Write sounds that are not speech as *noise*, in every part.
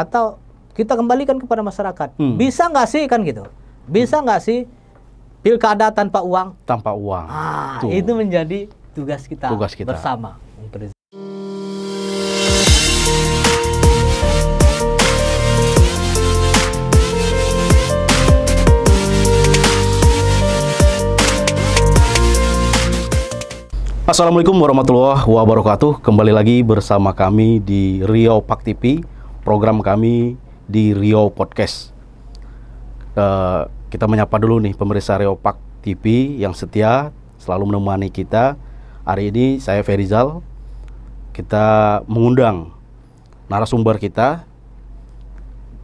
atau kita kembalikan kepada masyarakat. Hmm. Bisa nggak sih kan gitu? Bisa hmm. nggak hmm. sih pilkada tanpa uang? Tanpa uang. Ah, itu menjadi tugas kita, tugas kita. bersama. Assalamualaikum warahmatullahi wabarakatuh. Kembali lagi bersama kami di rio Pak TV program kami di Rio Podcast. Uh, kita menyapa dulu nih pemirsa Rio Pak TV yang setia selalu menemani kita. Hari ini saya Ferizal. Kita mengundang narasumber kita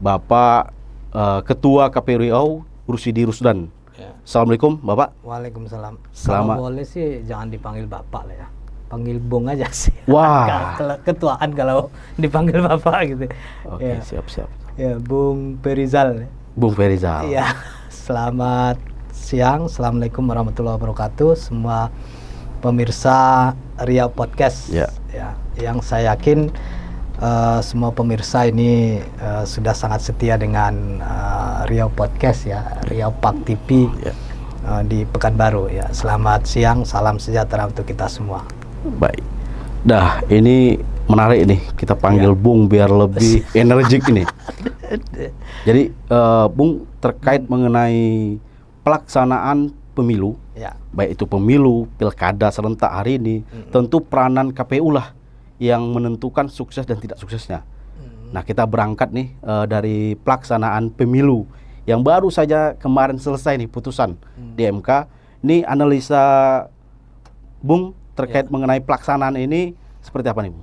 Bapak uh, Ketua KPU Rusidi Rusdan. Ya. Assalamualaikum Bapak. Waalaikumsalam. Selamat. Kalau boleh sih jangan dipanggil Bapak lah ya panggil Bung aja *laughs* sih. Wah. Ketuaan kalau dipanggil Bapak gitu. Oke, okay, ya. siap siap. Ya, Bung Perizal. Bung Perizal. Iya. Selamat siang. Assalamualaikum warahmatullahi wabarakatuh semua pemirsa Ria Podcast. Ya. ya yang saya yakin uh, semua pemirsa ini uh, sudah sangat setia dengan uh, Ria Podcast ya, Riau Pak TV. Ya di Pekanbaru ya. Selamat siang, salam sejahtera untuk kita semua. Baik. Dah, ini menarik nih. Kita panggil ya. Bung biar lebih *laughs* energik ini. Jadi uh, Bung terkait mengenai pelaksanaan pemilu, ya. baik itu pemilu, pilkada serentak hari ini, -hmm. tentu peranan KPU lah yang menentukan sukses dan tidak suksesnya. Nah kita berangkat nih uh, dari pelaksanaan pemilu yang baru saja kemarin selesai nih putusan -hmm. di MK. Ini analisa Bung terkait ya. mengenai pelaksanaan ini seperti apa nih Bu?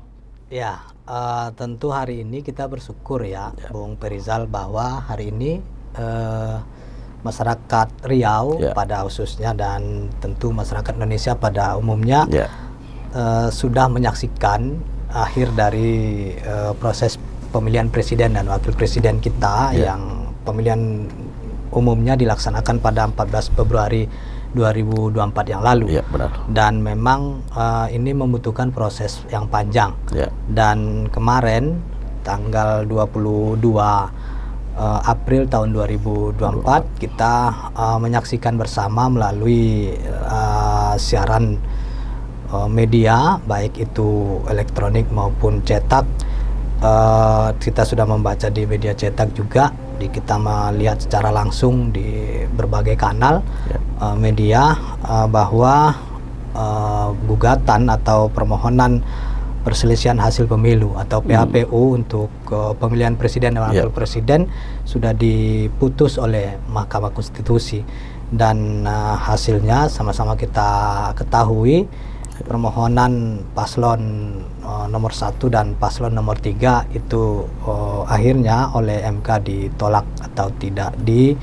Ya, uh, tentu hari ini kita bersyukur ya, ya. Bung Perizal bahwa hari ini uh, masyarakat Riau ya. pada khususnya dan tentu masyarakat Indonesia pada umumnya ya. uh, sudah menyaksikan akhir dari uh, proses pemilihan presiden dan wakil presiden kita ya. yang pemilihan umumnya dilaksanakan pada 14 Februari 2024 yang lalu. Ya, benar. Dan memang uh, ini membutuhkan proses yang panjang. Ya. Dan kemarin tanggal 22 uh, eh, April tahun 2024 kita uh, menyaksikan bersama melalui uh, siaran uh, media baik itu elektronik maupun cetak uh, kita sudah membaca di media cetak juga di kita melihat secara langsung di berbagai kanal ya uh, media uh, bahwa uh, gugatan atau permohonan perselisihan hasil pemilu atau PHPU hmm. untuk uh, pemilihan presiden dan wakil yeah. presiden sudah diputus oleh Mahkamah Konstitusi dan uh, hasilnya sama-sama kita ketahui permohonan paslon uh, nomor satu dan paslon nomor tiga itu uh, akhirnya oleh MK ditolak atau tidak di,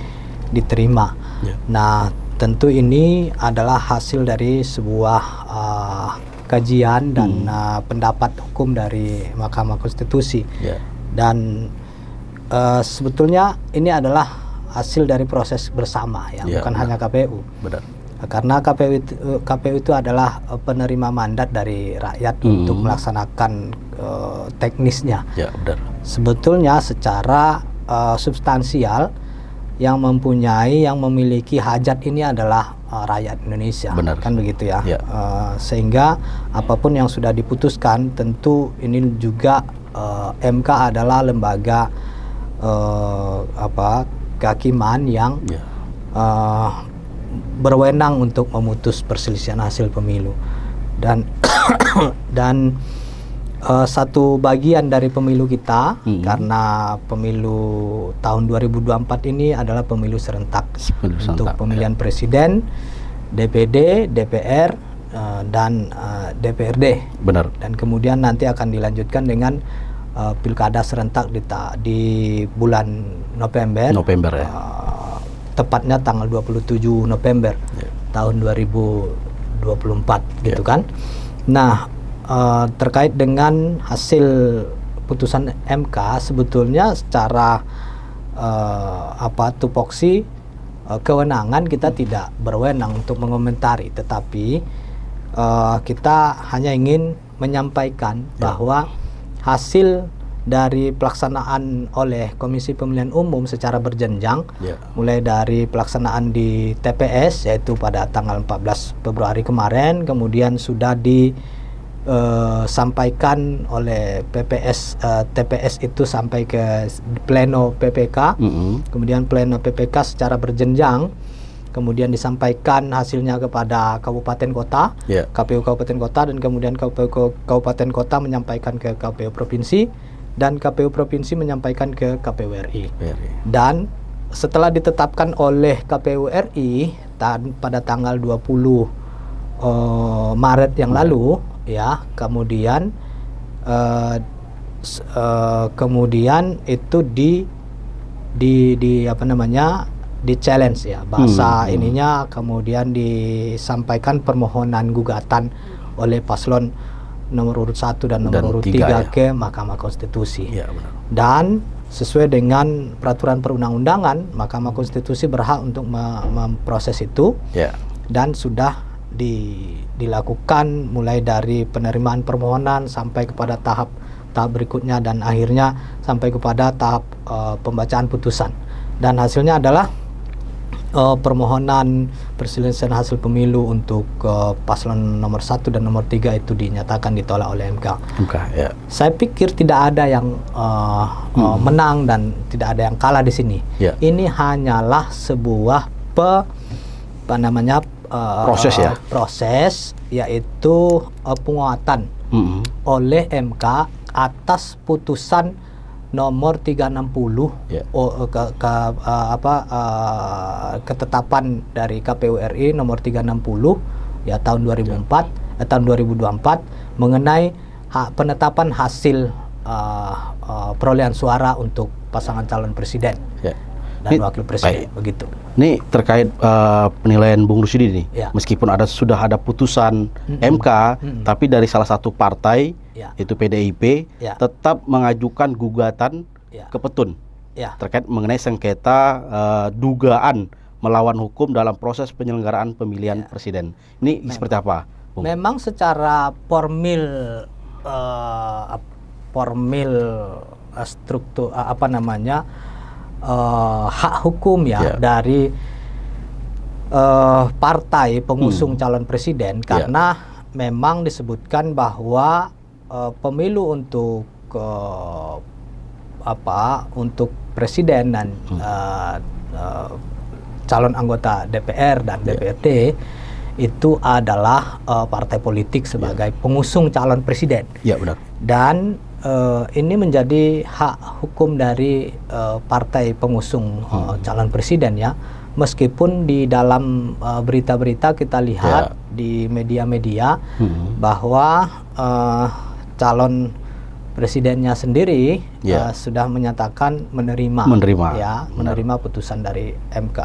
diterima. Yeah. Nah Tentu ini adalah hasil dari sebuah uh, kajian dan hmm. uh, pendapat hukum dari Mahkamah Konstitusi. Yeah. Dan uh, sebetulnya ini adalah hasil dari proses bersama ya, yeah, bukan benar. hanya KPU. Benar. Karena KPU itu, eh, KPU itu adalah eh, penerima mandat dari rakyat hmm. untuk melaksanakan uh, teknisnya. yeah, benar. Sebetulnya secara uh, substansial yang mempunyai yang memiliki hajat ini adalah uh, rakyat Indonesia Benar. kan begitu ya, ya. Uh, sehingga apapun yang sudah diputuskan tentu ini juga uh, MK adalah lembaga uh, apa kehakiman yang ya. uh, berwenang untuk memutus perselisihan hasil pemilu dan *coughs* dan uh, satu bagian dari pemilu kita hmm. karena pemilu tahun 2024 ini adalah pemilu serentak pemilu untuk ya. pemilihan ya. presiden, DPD, DPR uh, eh, dan uh, eh, DPRD. Benar. Dan kemudian nanti akan dilanjutkan dengan uh, pilkada serentak di ta di bulan November. November ya. Uh, tepatnya tanggal 27 November yeah. tahun 2024 yeah. gitu ya. kan. Nah, Eh, terkait dengan hasil putusan MK sebetulnya secara uh, apa tupoksi uh, kewenangan kita tidak berwenang untuk mengomentari tetapi uh, kita hanya ingin menyampaikan ya. bahwa hasil dari pelaksanaan oleh Komisi Pemilihan Umum secara berjenjang ya. mulai dari pelaksanaan di TPS yaitu pada tanggal 14 Februari kemarin kemudian sudah di Eh, sampaikan oleh PPS uh, eh, TPS itu sampai ke pleno PPK, mm -hmm. kemudian pleno PPK secara berjenjang, kemudian disampaikan hasilnya kepada kabupaten kota, yeah. KPU kabupaten kota dan kemudian KPU kabupaten kota menyampaikan ke KPU provinsi dan KPU provinsi menyampaikan ke KPU RI. Dan setelah ditetapkan oleh KPU RI pada tanggal 20 uh, eh, Maret yang lalu ya kemudian uh, uh, kemudian itu di di di apa namanya di challenge ya bahasa hmm, hmm. ininya kemudian disampaikan permohonan gugatan oleh paslon nomor urut satu dan nomor dan urut tiga, tiga ya. ke Mahkamah Konstitusi ya, benar. dan sesuai dengan peraturan perundang-undangan Mahkamah Konstitusi berhak untuk memproses itu ya. dan sudah di dilakukan mulai dari penerimaan permohonan sampai kepada tahap tahap berikutnya dan akhirnya sampai kepada tahap uh, pembacaan putusan dan hasilnya adalah uh, permohonan perselisihan hasil pemilu untuk uh, paslon nomor satu dan nomor tiga itu dinyatakan ditolak oleh MK. MK ya. Saya pikir tidak ada yang uh, hmm. menang dan tidak ada yang kalah di sini. Ya. Ini hanyalah sebuah pe, apa namanya uh, proses ya proses yaitu uh, penguatan mm -hmm. oleh MK atas putusan nomor 360 yeah. oh, ke, ke, uh, apa uh, ketetapan dari KPU RI nomor 360 ya tahun 2004 yeah. Ya. eh, tahun 2024 mengenai ha, penetapan hasil uh, uh, perolehan suara untuk pasangan calon presiden. Yeah dan ini, wakil presiden. Baik. Begitu. Ini terkait uh, penilaian Bung Rusdi nih. Ya. Meskipun ada sudah ada putusan mm -hmm. MK, mm -hmm. tapi dari salah satu partai ya. yaitu PDIP ya. tetap mengajukan gugatan ya. ke Petun ya. terkait mengenai sengketa uh, dugaan melawan hukum dalam proses penyelenggaraan pemilihan ya. presiden. Ini Memang. seperti apa? Bung? Memang secara formil uh, formil uh, struktur uh, apa namanya? uh, hak hukum ya yeah. dari uh, partai pengusung hmm. calon presiden ya. karena yeah. memang disebutkan bahwa uh, pemilu untuk uh, apa untuk presiden dan hmm. uh, uh, calon anggota DPR dan DPRD ya. itu adalah uh, partai politik sebagai yeah. pengusung calon presiden. Iya benar. Dan Eh, ini menjadi hak hukum dari uh, partai pengusung uh, calon presiden ya. Meskipun di dalam berita-berita uh, kita lihat yeah. di media-media hmm. bahwa uh, calon presidennya sendiri yeah. Ya. uh, sudah menyatakan menerima, menerima. ya, Benar. Ya. menerima putusan dari MK.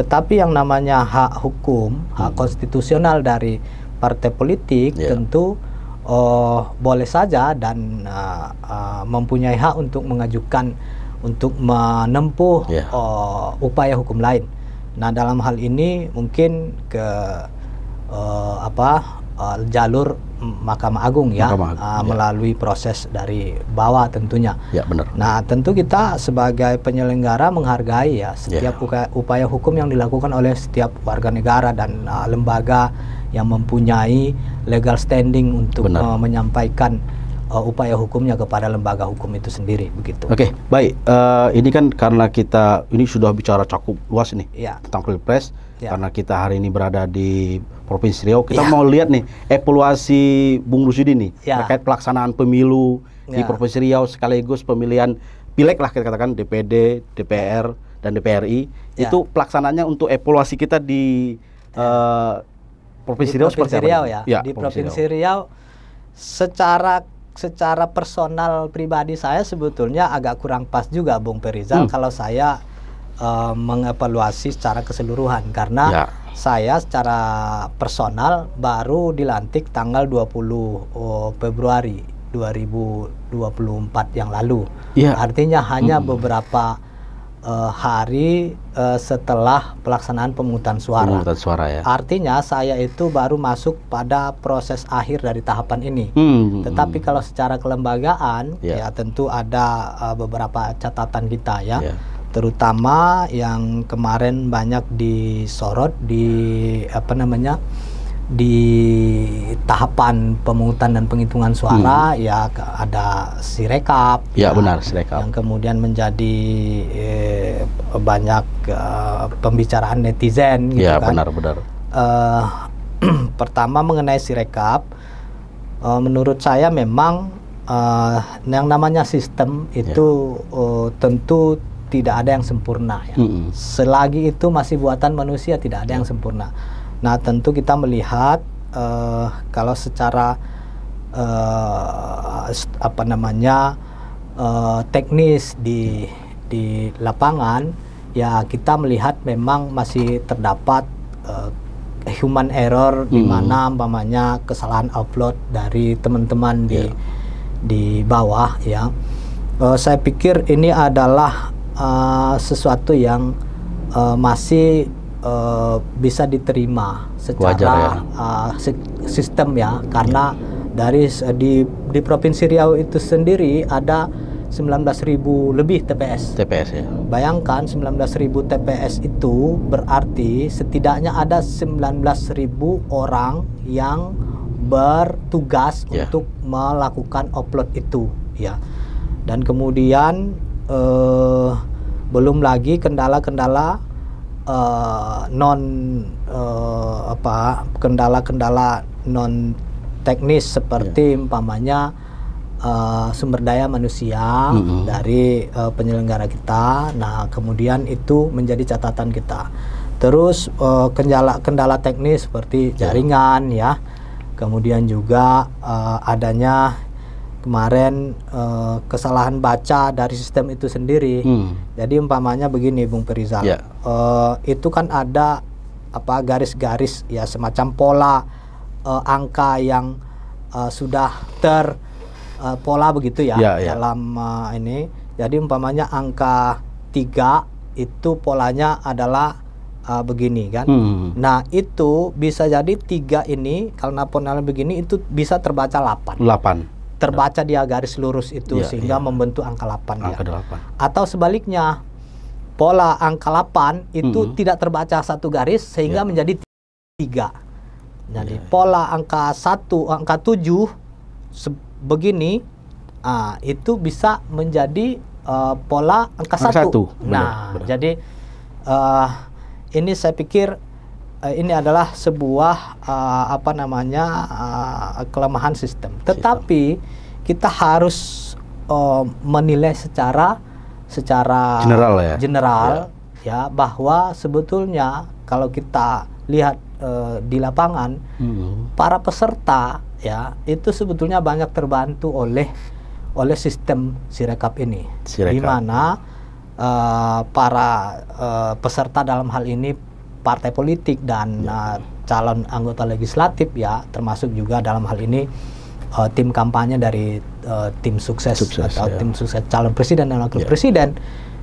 Tetapi yang namanya hak hukum, hak hmm. konstitusional dari partai politik yeah. tentu uh, boleh saja dan uh, uh, mempunyai hak untuk mengajukan untuk menempuh yeah. uh, upaya hukum lain. Nah dalam hal ini mungkin ke uh, apa uh, jalur Mahkamah Agung ya Mahkamah Agung, uh, ya. melalui proses dari bawah tentunya. Ya benar. Nah tentu kita sebagai penyelenggara menghargai ya, ya. setiap yeah. upaya hukum yang dilakukan oleh setiap warga negara dan uh, lembaga yang mempunyai legal standing untuk uh, menyampaikan uh, upaya hukumnya kepada lembaga hukum itu sendiri begitu. Oke, okay, baik. Uh, ini kan karena kita ini sudah bicara cakup luas nih ya. tentang pilpres, yeah. karena kita hari ini berada di provinsi Riau, kita yeah. mau lihat nih evaluasi Bung Rusdi nih yeah. terkait pelaksanaan pemilu yeah. di iya. provinsi Riau sekaligus pemilihan pileg lah kita katakan DPD, DPR dan DPRI Yeah. itu pelaksanaannya untuk evaluasi kita di yeah. Iya. uh, Provinsi Riau seperti ya. ya di Provinsi Riau. Riau secara secara personal pribadi saya sebetulnya agak kurang pas juga Bung Perizal hmm. kalau saya uh, mengevaluasi secara keseluruhan karena ya. saya secara personal baru dilantik tanggal 20 Februari 2024 yang lalu. Ya. Artinya hanya hmm. beberapa uh, hari uh, setelah pelaksanaan pemungutan suara. Pemungutan suara ya. Artinya saya itu baru masuk pada proses akhir dari tahapan ini. Hmm, hmm Tetapi hmm. kalau secara kelembagaan yeah. ya tentu ada uh, beberapa catatan kita ya. Yeah. Terutama yang kemarin banyak disorot di apa namanya? di tahapan pemungutan dan penghitungan suara hmm. ya ada sirekap ya, ya benar sirekap yang kemudian menjadi eh, banyak uh, pembicaraan netizen gitu ya kan. benar benar uh, *clears throat* pertama mengenai sirekap uh, menurut saya memang uh, yang namanya sistem ya. itu ya. uh, tentu tidak ada yang sempurna ya -hmm. selagi itu masih buatan manusia tidak ada ya. yang sempurna Nah, tentu kita melihat uh, kalau secara uh, apa namanya uh, teknis di di lapangan ya kita melihat memang masih terdapat uh, human error hmm. di mana umpamanya kesalahan upload dari teman-teman di yeah. di bawah ya. Uh, saya pikir ini adalah uh, sesuatu yang uh, masih Eh, bisa diterima secara Wajar, ya? uh, sistem ya karena dari di di provinsi Riau itu sendiri ada 19.000 lebih TPS. TPS ya. Bayangkan 19.000 TPS itu berarti setidaknya ada 19.000 orang yang bertugas yeah. untuk melakukan upload itu ya. Dan kemudian eh, belum lagi kendala-kendala uh, non uh, apa kendala-kendala non teknis seperti yeah. umpamanya uh, sumber daya manusia mm -hmm. dari uh, penyelenggara kita. Nah, kemudian itu menjadi catatan kita. Terus uh, kendala kendala teknis seperti iya. jaringan ya. Kemudian juga uh, adanya kemarin uh, kesalahan baca dari sistem itu sendiri. Mm. Jadi umpamanya begini Bung Perizal. Yeah uh, itu kan ada apa garis-garis ya semacam pola uh, angka yang uh, sudah ter uh, pola begitu ya, ya, ya. dalam uh, ini. Jadi umpamanya angka tiga itu polanya adalah uh, begini kan. Hmm. Nah itu bisa jadi tiga ini kalau napoleon begini itu bisa terbaca 8 8 Terbaca dia garis lurus itu ya, sehingga ya. membentuk angka 8 ya. angka ya. Atau sebaliknya pola angka 8 itu hmm. tidak terbaca satu garis sehingga yeah. menjadi tiga. Jadi yeah, ya. pola angka satu, angka 7 begini uh, itu bisa menjadi uh, pola angka, satu. Nah, benar, jadi uh, ini saya pikir uh, ini adalah sebuah uh, apa namanya uh, kelemahan sistem. Tetapi kita harus uh, menilai secara secara general ya, general, ya. ya bahwa sebetulnya kalau kita lihat e, di lapangan hmm. para peserta ya itu sebetulnya banyak terbantu oleh oleh sistem sirekap ini di mana uh, para uh, peserta dalam hal ini partai politik dan ya. uh, calon anggota legislatif ya termasuk juga dalam hal ini uh, tim kampanye dari uh, tim sukses, sukses atau ya. tim sukses calon presiden dan wakil yeah. presiden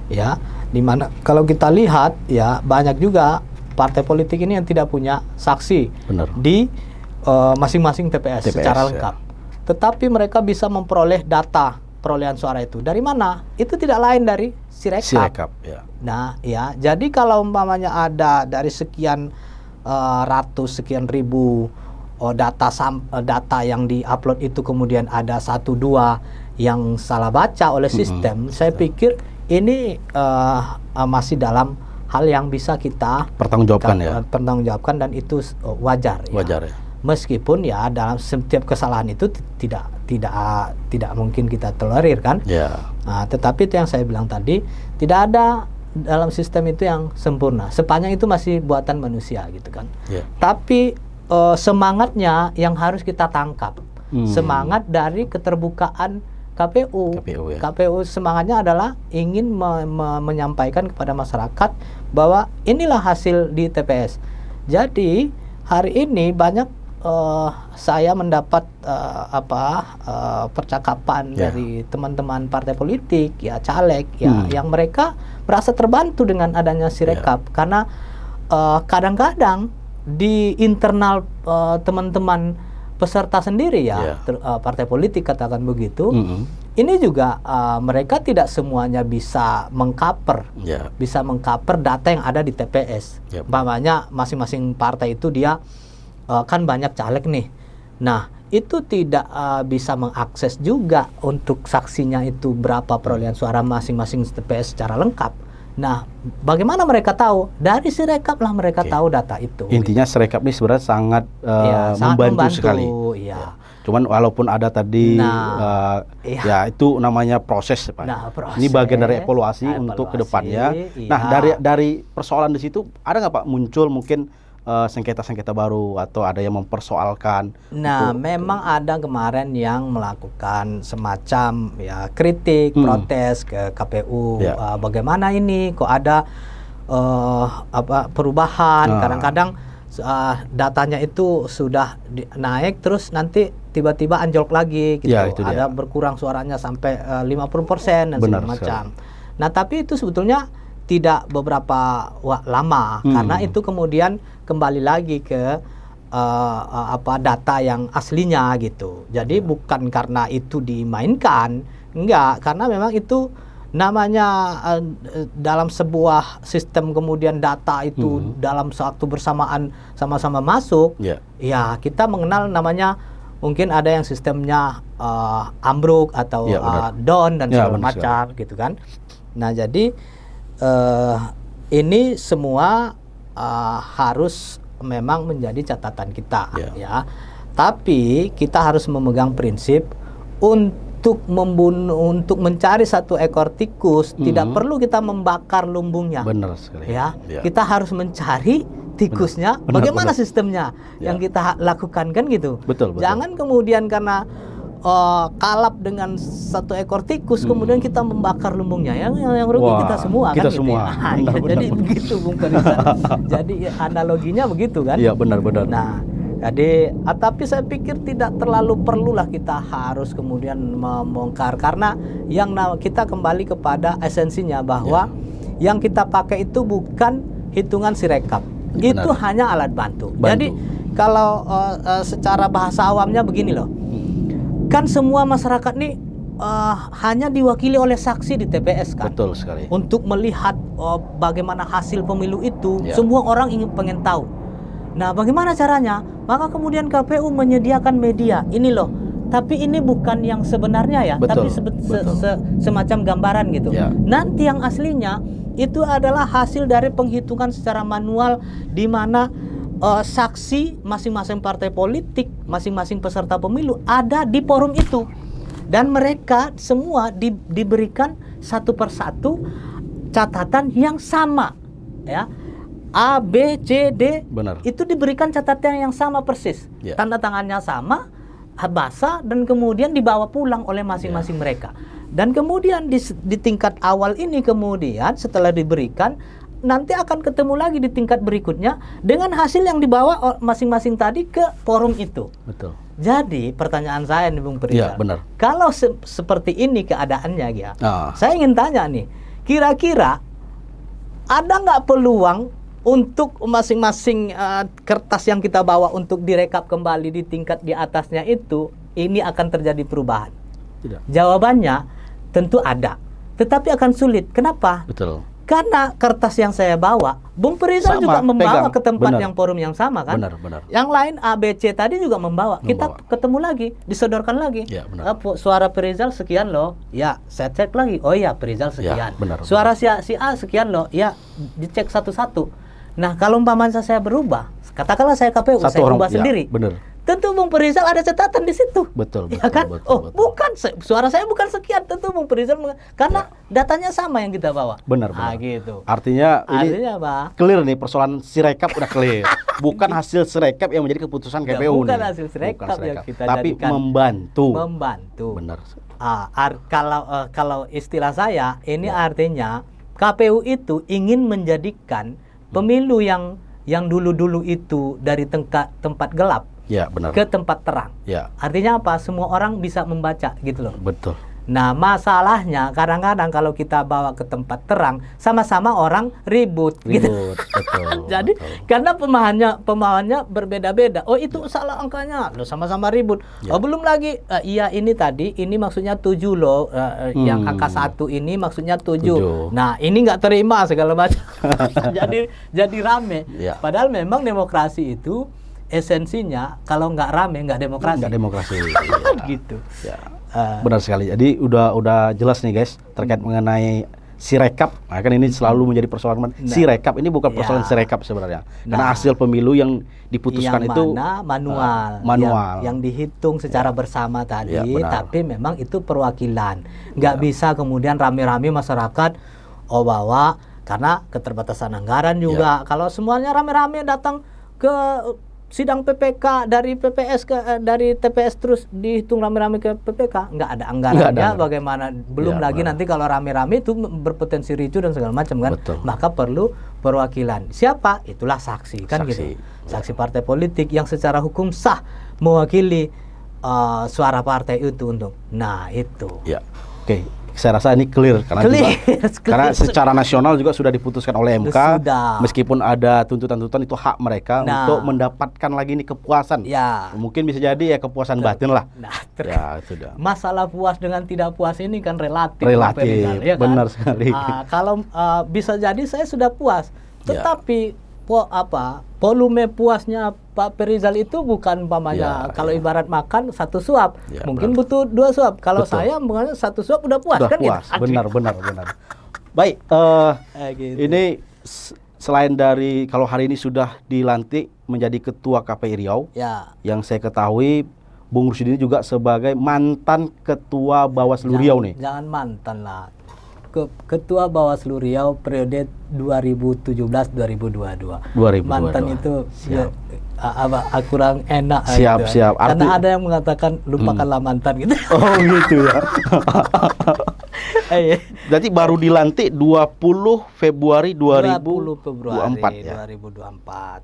ya dimana kalau kita lihat ya banyak juga partai politik ini yang tidak punya saksi Bener. di uh, masing-masing uh, TPS, TPS secara ya. lengkap ya. tetapi mereka bisa memperoleh data perolehan suara itu dari mana itu tidak lain dari sirekap, sirekap ya. nah ya jadi kalau umpamanya ada dari sekian uh, ratus sekian ribu oh, data sam, eh, data yang diupload itu kemudian ada satu dua yang salah baca oleh sistem, mm -hmm. saya iya. pikir ini uh, uh, masih dalam hal yang bisa kita pertanggungjawabkan ya. Pertanggungjawabkan dan itu uh, oh, wajar. Wajar ya. ya. Meskipun ya dalam setiap kesalahan itu tidak tidak tidak mungkin kita tolerir kan. Yeah. Nah, tetapi itu yang saya bilang tadi tidak ada dalam sistem itu yang sempurna. Sepanjang itu masih buatan manusia gitu kan. Yeah. Tapi uh, semangatnya yang harus kita tangkap. Hmm. Semangat dari keterbukaan KPU. KPU, ya. KPU semangatnya adalah ingin me me menyampaikan kepada masyarakat bahwa inilah hasil di TPS. Jadi hari ini banyak uh, saya mendapat uh, apa uh, percakapan yeah. dari teman-teman partai politik ya caleg ya hmm. yang mereka merasa terbantu dengan adanya sirekap ya. yeah. karena kadang-kadang uh, kadang -kadang di internal eh, teman-teman uh, peserta sendiri ya yeah. Iya. Eh, uh, partai politik katakan begitu mm -hmm. ini juga uh, mereka tidak semuanya bisa mengkaper yeah. bisa mengkaper data yang ada di TPS yep. Iya. masing-masing partai itu dia uh, kan banyak caleg nih nah itu tidak uh, bisa mengakses juga untuk saksinya itu berapa perolehan suara masing-masing TPS secara lengkap Nah, bagaimana mereka tahu? Dari Sirekap lah mereka okay. tahu data itu. Intinya Sirekap ini sebenarnya sangat, uh, eh, ya, membantu, sangat membantu sekali. Iya. Ya. Cuman walaupun ada tadi, nah, uh, ya. ya itu namanya proses, Pak. Nah, proses, ini bagian dari evaluasi, evaluasi untuk kedepannya. Nah, iya. Nah, dari dari persoalan di situ ada nggak Pak muncul mungkin Eh, sengketa-sengketa uh, baru atau ada yang mempersoalkan. Nah, itu, memang itu. ada kemarin yang melakukan semacam ya kritik, hmm. protes ke KPU ya. uh, bagaimana ini kok ada uh, apa perubahan ah. kadang-kadang nah. uh, datanya itu sudah naik terus nanti tiba-tiba anjlok lagi gitu. Ya, ada berkurang suaranya sampai uh, 50% dan segala macam. Nah, tapi itu sebetulnya tidak beberapa lama hmm. karena itu kemudian kembali lagi ke uh, uh, apa data yang aslinya gitu. Jadi ya. bukan karena itu dimainkan, enggak, karena memang itu namanya uh, dalam sebuah sistem kemudian data itu hmm. dalam satu bersamaan sama-sama masuk. Yeah. Ya, kita mengenal namanya mungkin ada yang sistemnya uh, ambruk atau ya, uh, down dan ya, segala macam gitu kan. Nah, jadi uh, ini semua uh, harus memang menjadi catatan kita yeah. ya. Tapi kita harus memegang prinsip untuk membunuh untuk mencari satu ekor tikus mm tidak perlu kita membakar lumbungnya. Benar sekali. Ya. Yeah. Kita harus mencari tikusnya benar, bagaimana benar. sistemnya yeah. yang ya. kita lakukan kan gitu. Betul, betul. Jangan kemudian karena uh, kalap dengan satu ekor tikus hmm. kemudian kita membakar lumbungnya yang yang, yang rugi Wah, kita semua kan kita kan semua. gitu ya. *laughs* Ah, benar, iya, benar, jadi benar. begitu Bung Karisa. *laughs* jadi ya, analoginya begitu kan? Iya benar-benar. Nah jadi, ah, tapi saya pikir tidak terlalu perlulah kita harus kemudian membongkar karena yang kita kembali kepada esensinya bahwa ya. yang kita pakai itu bukan hitungan sirekap, Benar. itu hanya alat bantu. bantu. Jadi kalau uh, uh, secara bahasa awamnya begini loh kan semua masyarakat nih eh, uh, hanya diwakili oleh saksi di TPS kan. Betul sekali. Untuk melihat uh, bagaimana hasil pemilu itu, ya. semua orang ingin pengen tahu. Nah, bagaimana caranya? Maka kemudian KPU menyediakan media. Ini loh. Tapi ini bukan yang sebenarnya ya, betul, tapi se betul. Se se semacam gambaran gitu. Ya. Nanti yang aslinya itu adalah hasil dari penghitungan secara manual di mana uh, saksi masing-masing partai politik, masing-masing peserta pemilu ada di forum itu. Dan mereka semua di, diberikan satu persatu catatan yang sama, ya. A, B, C, D. Benar. Itu diberikan catatan yang sama persis. Yeah. Tanda tangannya sama, bahasa, dan kemudian dibawa pulang oleh masing-masing yeah. mereka. Dan kemudian di, di tingkat awal ini kemudian setelah diberikan nanti akan ketemu lagi di tingkat berikutnya dengan hasil yang dibawa masing-masing tadi ke forum itu. Betul. Jadi pertanyaan saya nih Bung Perida. Ya, benar. Kalau se seperti ini keadaannya ya, ah. saya ingin tanya nih, kira-kira ada nggak peluang untuk masing-masing uh, kertas yang kita bawa untuk direkap kembali di tingkat di atasnya itu, ini akan terjadi perubahan? Tidak. Jawabannya tentu ada, tetapi akan sulit. Kenapa? Betul karena kertas yang saya bawa, Bung Perizal juga membawa pegang. ke tempat benar. yang forum yang sama kan? Benar, benar. Yang lain ABC tadi juga membawa. membawa. Kita ketemu lagi, disodorkan lagi. Ya, benar. Eh, suara Perizal sekian loh. Ya, saya cek lagi. Oh iya, Perizal ya, sekian. Ya, benar, suara si A, si A sekian loh. Ya, dicek satu-satu. Nah, kalau umpamanya saya berubah, katakanlah saya KPU, Satu saya orang, berubah ya, sendiri. Benar tentu Bung Perizal ada catatan di situ. Betul, iya betul. Ya kan? Betul, oh, betul. bukan suara saya bukan sekian tentu Bung Perizal karena ya. datanya sama yang kita bawa. Benar, ah, benar. Ah, gitu. Artinya ini Artinya apa? clear nih persoalan sirekap udah clear. *laughs* bukan hasil sirekap yang menjadi keputusan KPU ya, bukan nih. hasil sirekap, bukan sirekap. yang kita Tapi jadikan membantu. Membantu. Benar. Ah, kalau uh, kalau istilah saya ini ya. artinya KPU itu ingin menjadikan hmm. pemilu yang yang dulu-dulu itu dari tempat gelap ya, benar. ke tempat terang. Ya. Artinya apa? Semua orang bisa membaca gitu loh. Betul. Nah, masalahnya kadang-kadang kalau kita bawa ke tempat terang, sama-sama orang ribut. Gitu. Ribut, gitu. *laughs* betul. Jadi betul. karena pemahamannya pemahamannya berbeda-beda. Oh itu ya. salah angkanya, lo sama-sama ribut. Ya. Oh belum lagi, uh, iya ini tadi, ini maksudnya tujuh loh, uh, hmm. yang angka satu ini maksudnya tujuh. tujuh. Nah ini nggak terima segala macam. *laughs* *laughs* jadi jadi rame. Ya. Padahal memang demokrasi itu esensinya kalau nggak rame nggak demokrasi. Nggak demokrasi. *laughs* ya. gitu. Ya. Uh, Benar sekali. Jadi udah udah jelas nih guys terkait hmm. mengenai si nah, kan ini selalu hmm. menjadi persoalan. Nah, rekap ini bukan ya. persoalan ya. rekap sebenarnya, nah, karena hasil pemilu yang diputuskan yang itu mana manual, uh, manual yang, yang dihitung secara ya. bersama ya, tadi, ya, tapi memang itu perwakilan, nggak ya. bisa kemudian rame-rame masyarakat oh bawa karena keterbatasan anggaran juga. Ya. Kalau semuanya rame-rame datang ke sidang PPK dari PPS ke eh, dari TPS terus dihitung rame-rame ke PPK nggak ada anggarannya ada. bagaimana belum ya, lagi nanti kalau rame-rame itu berpotensi ricu dan segala macam kan Betul. maka perlu perwakilan siapa itulah saksi kan saksi. gitu saksi partai politik yang secara hukum sah mewakili uh, suara partai itu untuk nah itu ya oke okay saya rasa ini clear karena clear, juga, *laughs* clear. karena secara nasional juga sudah diputuskan oleh MK sudah. meskipun ada tuntutan-tuntutan itu hak mereka nah. untuk mendapatkan lagi ini kepuasan ya. mungkin bisa jadi ya kepuasan ter batin lah nah, ya sudah masalah puas dengan tidak puas ini kan relatif relatif ya kan? benar sekali uh, kalau uh, bisa jadi saya sudah puas ya. tetapi po, apa volume puasnya Pak Perizal itu bukan umpamanya ya, kalau ya. ibarat makan satu suap ya, mungkin butuh dua suap kalau betul. saya mengatakan satu suap udah puas udah kan gitu? puas. Gitu? benar benar benar baik uh, eh, gitu. ini selain dari kalau hari ini sudah dilantik menjadi ketua KPI Riau ya. yang saya ketahui Bung Rusdi ini juga sebagai mantan ketua Bawaslu Riau nih. Jangan mantan lah, Ketua Bawaslu Riau periode 2017-2022. Mantan itu ya, apa kurang enak siap, gitu. Ya. Siap, Arti... Karena ada yang mengatakan lupakanlah hmm. mantan gitu. *laughs* Oh gitu ya. Jadi eh, ya. baru dilantik 20 Februari 2024 20 ya? Februari 2024, ya?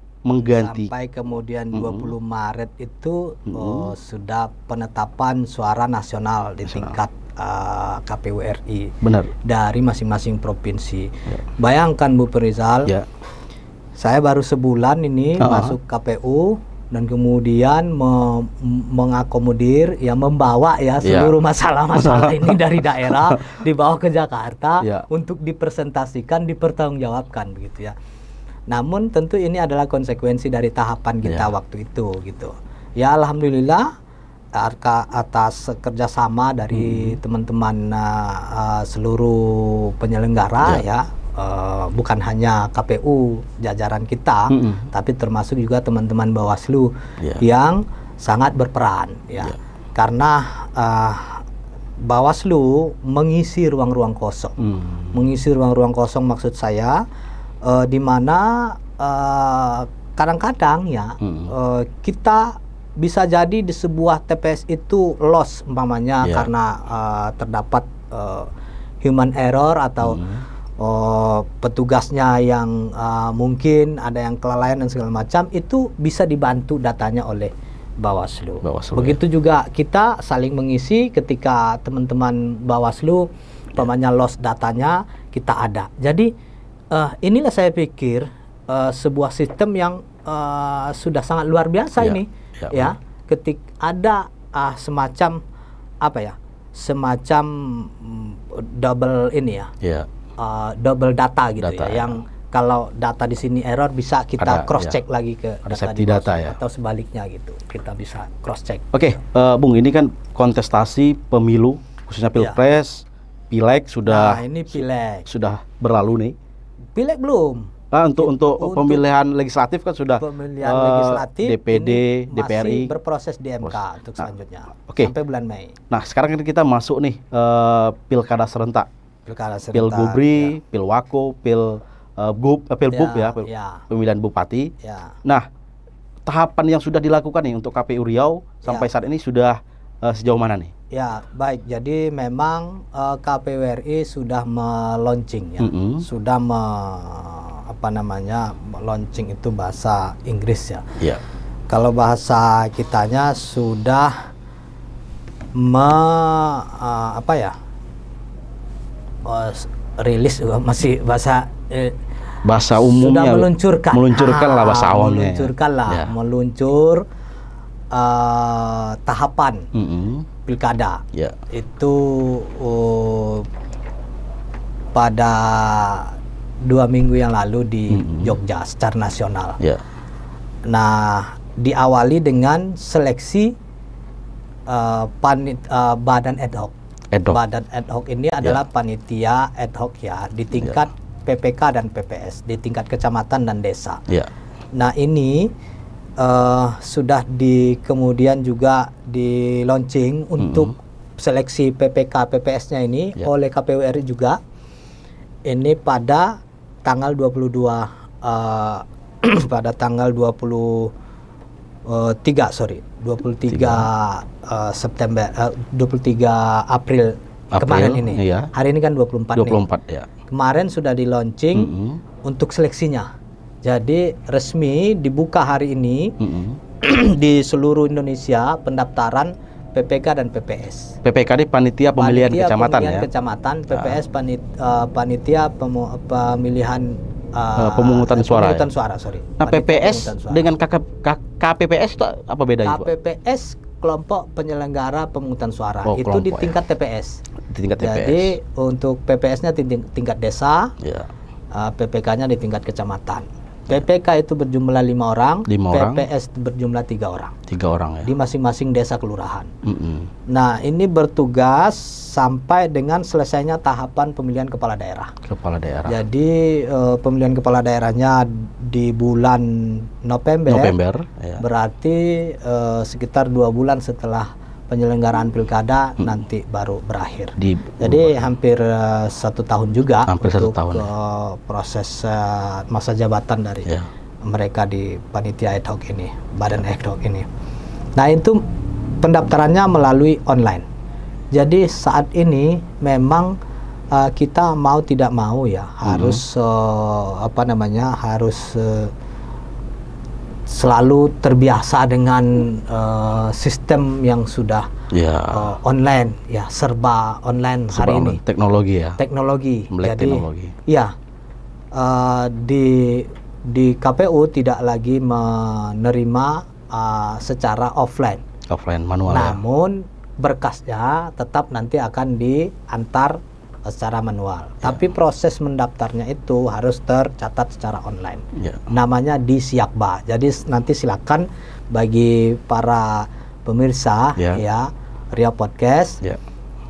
2024 mengganti sampai kemudian 20 mm -hmm. Maret itu mm -hmm. oh, sudah penetapan suara nasional di nasional. tingkat uh, eh, KPU RI benar dari masing-masing provinsi ya. bayangkan Bu Perizal ya. saya baru sebulan ini uh -huh. masuk KPU dan kemudian me mengakomodir ya membawa ya, ya. seluruh masalah-masalah ya. *laughs* ini dari daerah dibawa ke Jakarta ya. untuk dipresentasikan dipertanggungjawabkan begitu ya. Namun tentu ini adalah konsekuensi dari tahapan kita ya. waktu itu gitu. Ya alhamdulillah arka atas kerjasama dari hmm. teman-teman hmm. uh, seluruh penyelenggara ya, ya uh, bukan hanya KPU jajaran kita, -hmm. tapi termasuk juga teman-teman Bawaslu yeah. yang sangat berperan ya, yeah. karena uh, Bawaslu mengisi ruang-ruang kosong, hmm. mengisi ruang-ruang kosong maksud saya uh, di mana uh, kadang-kadang ya hmm. uh, kita bisa jadi di sebuah TPS itu loss umpamanya yeah. karena uh, terdapat uh, human error atau mm. uh, petugasnya yang uh, mungkin ada yang kelalaian dan segala macam itu bisa dibantu datanya oleh Bawaslu. Bawaslu Begitu ya. juga kita saling mengisi ketika teman-teman Bawaslu umpamanya yeah. loss datanya kita ada. Jadi uh, inilah saya pikir uh, sebuah sistem yang uh, sudah sangat luar biasa yeah. ini ya, ya ketik ada uh, semacam apa ya semacam mm, double ini ya, ya. Uh, double data gitu ya, data, ya, ya yang kalau data di sini error bisa kita ada, cross check ya. lagi ke ada data data ya atau sebaliknya gitu kita bisa cross check. Oke, okay, uh, eh, Bung, ini kan kontestasi pemilu khususnya ya. pilpres, ya. pileg sudah nah, ini pileg sudah berlalu nih. Pileg belum. Nah, untuk gitu. untuk, untuk pemilihan legislatif kan sudah pemilihan uh, legislatif DPD, DPRI berproses di MK Proses. untuk nah, selanjutnya nah, okay. sampai bulan Mei. Nah, sekarang kan kita masuk nih uh, pilkada serentak. Pilkada serentak. Pilgubri, ya. Pilwako, Pil uh, uh, Pil ya, ya, pil, ya, pemilihan bupati. Ya. Nah, tahapan yang sudah dilakukan nih untuk KPU Riau sampai ya. saat ini sudah uh, sejauh mana nih? Ya, baik. Jadi memang uh, eh, KPWRI sudah meluncing ya. Mm -hmm. Sudah me apa namanya? launching itu bahasa Inggris ya. Yeah. Kalau bahasa kitanya sudah me uh, apa ya? Uh, rilis juga masih bahasa eh, bahasa umumnya sudah meluncurkan meluncurkan lah ah, bahasa awalnya, ya. meluncurkan lah ya. meluncur uh, tahapan mm -hmm pilkada yeah. itu uh, pada dua minggu yang lalu di mm -hmm. Jogja secara nasional. Yeah. Nah diawali dengan seleksi uh, panit, uh, badan ad hoc. ad hoc. Badan ad hoc ini adalah ya. panitia ad hoc ya di tingkat yeah. PPK dan PPS di tingkat kecamatan dan desa. Yeah. Nah ini uh, sudah di kemudian juga di launching untuk hmm. seleksi PPK PPS-nya ini yeah. oleh KPU RI juga. Ini pada tanggal 22 uh, eh, *clears throat* pada tanggal 20 Uh, eh, sorry 23 Uh, September uh, 23 April, April kemarin ini iya. hari ini kan 24 24 nih. ya kemarin sudah di launching mm -hmm. untuk seleksinya jadi resmi dibuka hari ini mm -hmm. di seluruh Indonesia pendaftaran PPK dan PPS. PPK di panitia pemilihan panitia kecamatan pemilihan ya. kecamatan, PPS panit, uh, panitia pemu, pemilihan uh, pemungutan suara. Pemungutan ya? suara, sorry. Nah, panitia PPS dengan KK, KPPS itu apa bedanya? KPPS kelompok penyelenggara pemungutan suara. Oh, itu di tingkat ya. TPS. Di tingkat TPS. Jadi untuk PPS-nya tingkat desa. Yeah. Uh, PPK-nya di tingkat kecamatan. PPK itu berjumlah lima orang, lima PPS berjumlah tiga orang. Tiga orang ya. Di masing-masing desa kelurahan. Mm -hmm. Nah ini bertugas sampai dengan selesainya tahapan pemilihan kepala daerah. Kepala daerah. Jadi uh, pemilihan kepala daerahnya di bulan November. November. Ya. Berarti uh, sekitar dua bulan setelah penyelenggaraan pilkada hmm. nanti baru berakhir. Di, Jadi hampir uh, satu tahun juga hampir untuk satu tahun, ya. Eh, proses uh, masa jabatan dari yeah. mereka di panitia ad hoc ini, badan ad hoc ini. Nah itu pendaftarannya melalui online. Jadi saat ini memang uh, kita mau tidak mau ya hmm. harus uh, apa namanya harus uh, selalu terbiasa dengan uh, sistem yang sudah ya. uh, online ya serba online serba hari online. ini teknologi ya teknologi Black jadi teknologi. ya uh, di di KPU tidak lagi menerima uh, secara offline offline manual ya? namun ya. berkasnya tetap nanti akan diantar secara manual. Yeah. Tapi proses mendaftarnya itu harus tercatat secara online. Yeah. Namanya di Siakba. Jadi nanti silakan bagi para pemirsa yeah. ya Ria Podcast yeah. Ya.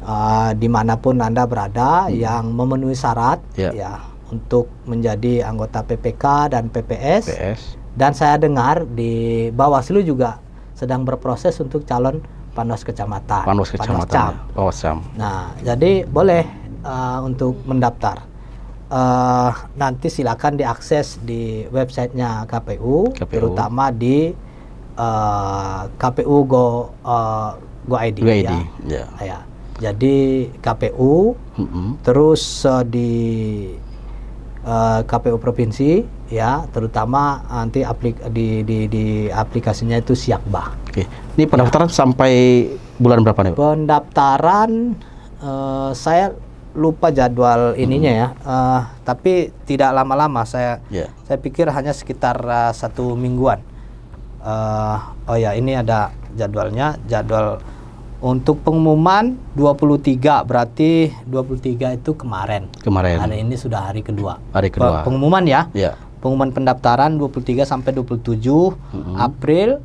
uh, dimanapun anda berada hmm. yang memenuhi syarat yeah. ya untuk menjadi anggota PPK dan PPS. PPS. Dan saya dengar di Bawaslu juga sedang berproses untuk calon panwas Kecamatan. Panwas Kecamatan. Panos Nah, jadi boleh uh, untuk mendaftar. Uh, nanti silakan diakses di websitenya KPU, KPU. terutama di uh, eh, KPU Go uh, Go ID. Go ID. Ya. Yeah. ya. Jadi KPU, mm -hmm. terus uh, di uh, KPU provinsi, ya, terutama nanti aplik di, di, di aplikasinya itu Siakba. Oke. Ini pendaftaran ya. sampai bulan berapa nih? Pak? Pendaftaran uh, saya lupa jadwal ininya ya. hmm. ya. Uh, tapi tidak lama-lama saya yeah. saya pikir hanya sekitar uh, satu mingguan. Uh, oh ya ini ada jadwalnya jadwal untuk pengumuman 23 berarti 23 itu kemarin. Kemarin. Hari ini sudah hari kedua. Hari kedua. Pengumuman ya. Yeah. Pengumuman pendaftaran 23 sampai 27 mm -hmm. April